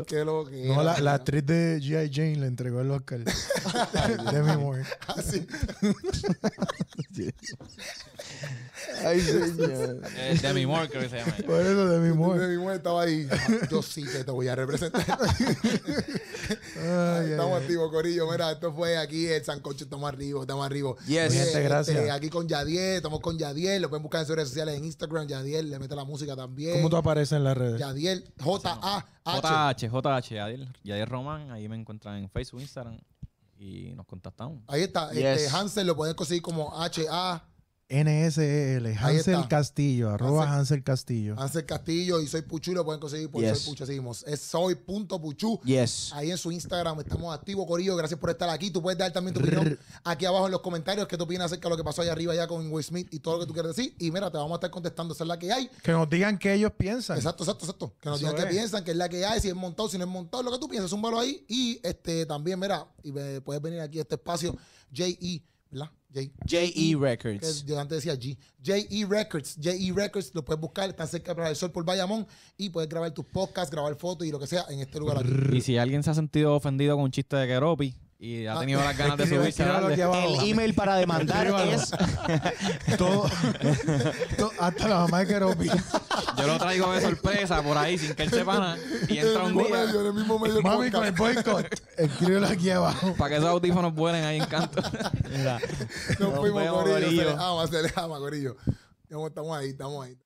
Qué lo No, la, la, actriz de G.I. Jane le entregó el Oscar. Ah, Demi Moore. Así. Ay, señor. Eh, Demi Moore creo que se llama. Por eso Demi Moore. Demi Moore estaba ahí. Yo sí que te voy a representar. Ay, Estamos activos, Corillo. Mira, esto fue aquí el Sancocho. Estamos arriba, estamos arriba. Yes. Oye, gente, este, gracias con Yadiel, estamos con Yadiel, lo pueden buscar en sus redes sociales, en Instagram, Yadiel, le mete la música también. ¿Cómo tú apareces en las redes? Yadiel, J-A-H. J-H, Yadiel, Yadier Roman ahí me encuentran en Facebook, Instagram y nos contactamos. Ahí está, este, Hansel lo pueden conseguir como H-A. NSL, Hansel Castillo, arroba Hansel, Castillo. Hansel Castillo y Soy Puchu lo pueden conseguir por yes. Soy Puchu, seguimos. Es soy.puchu. Ahí en su Instagram estamos activos, Corillo. Gracias por estar aquí. Tú puedes dar también tu opinión aquí abajo en los comentarios qué tú opinas acerca de lo que pasó allá arriba ya con Will Smith y todo lo que tú quieres decir. Y mira, te vamos a estar contestando, esa es la que hay. Que nos digan qué ellos piensan. Exacto, exacto, exacto. Que nos digan qué piensan, qué es la que hay, si es montado, si no es montado, lo que tú piensas, un valor ahí. Y este también, mira, y eh, puedes venir aquí a este espacio, J.E., ¿verdad? J.E. E e e Records. yo antes decía G. J.E. Records. J.E. Records, lo puedes buscar, está cerca del Sol por Bayamón y puedes grabar tus podcasts, grabar fotos y lo que sea en este lugar. Y si alguien se ha sentido ofendido con un chiste de Keropi, y ha ah. tenido las ganas de subirse. El email para demandar es. todo, hasta la mamá de Keropi. Yo lo traigo de sorpresa por ahí sin que él sepa nada. Y entra un día. Mami, con el boycott. Escríbelo aquí abajo. Para que esos audífonos vuelen ahí en canto. Nos, fuimos, vemos, vamos Se les ama, se Estamos ahí, estamos ahí.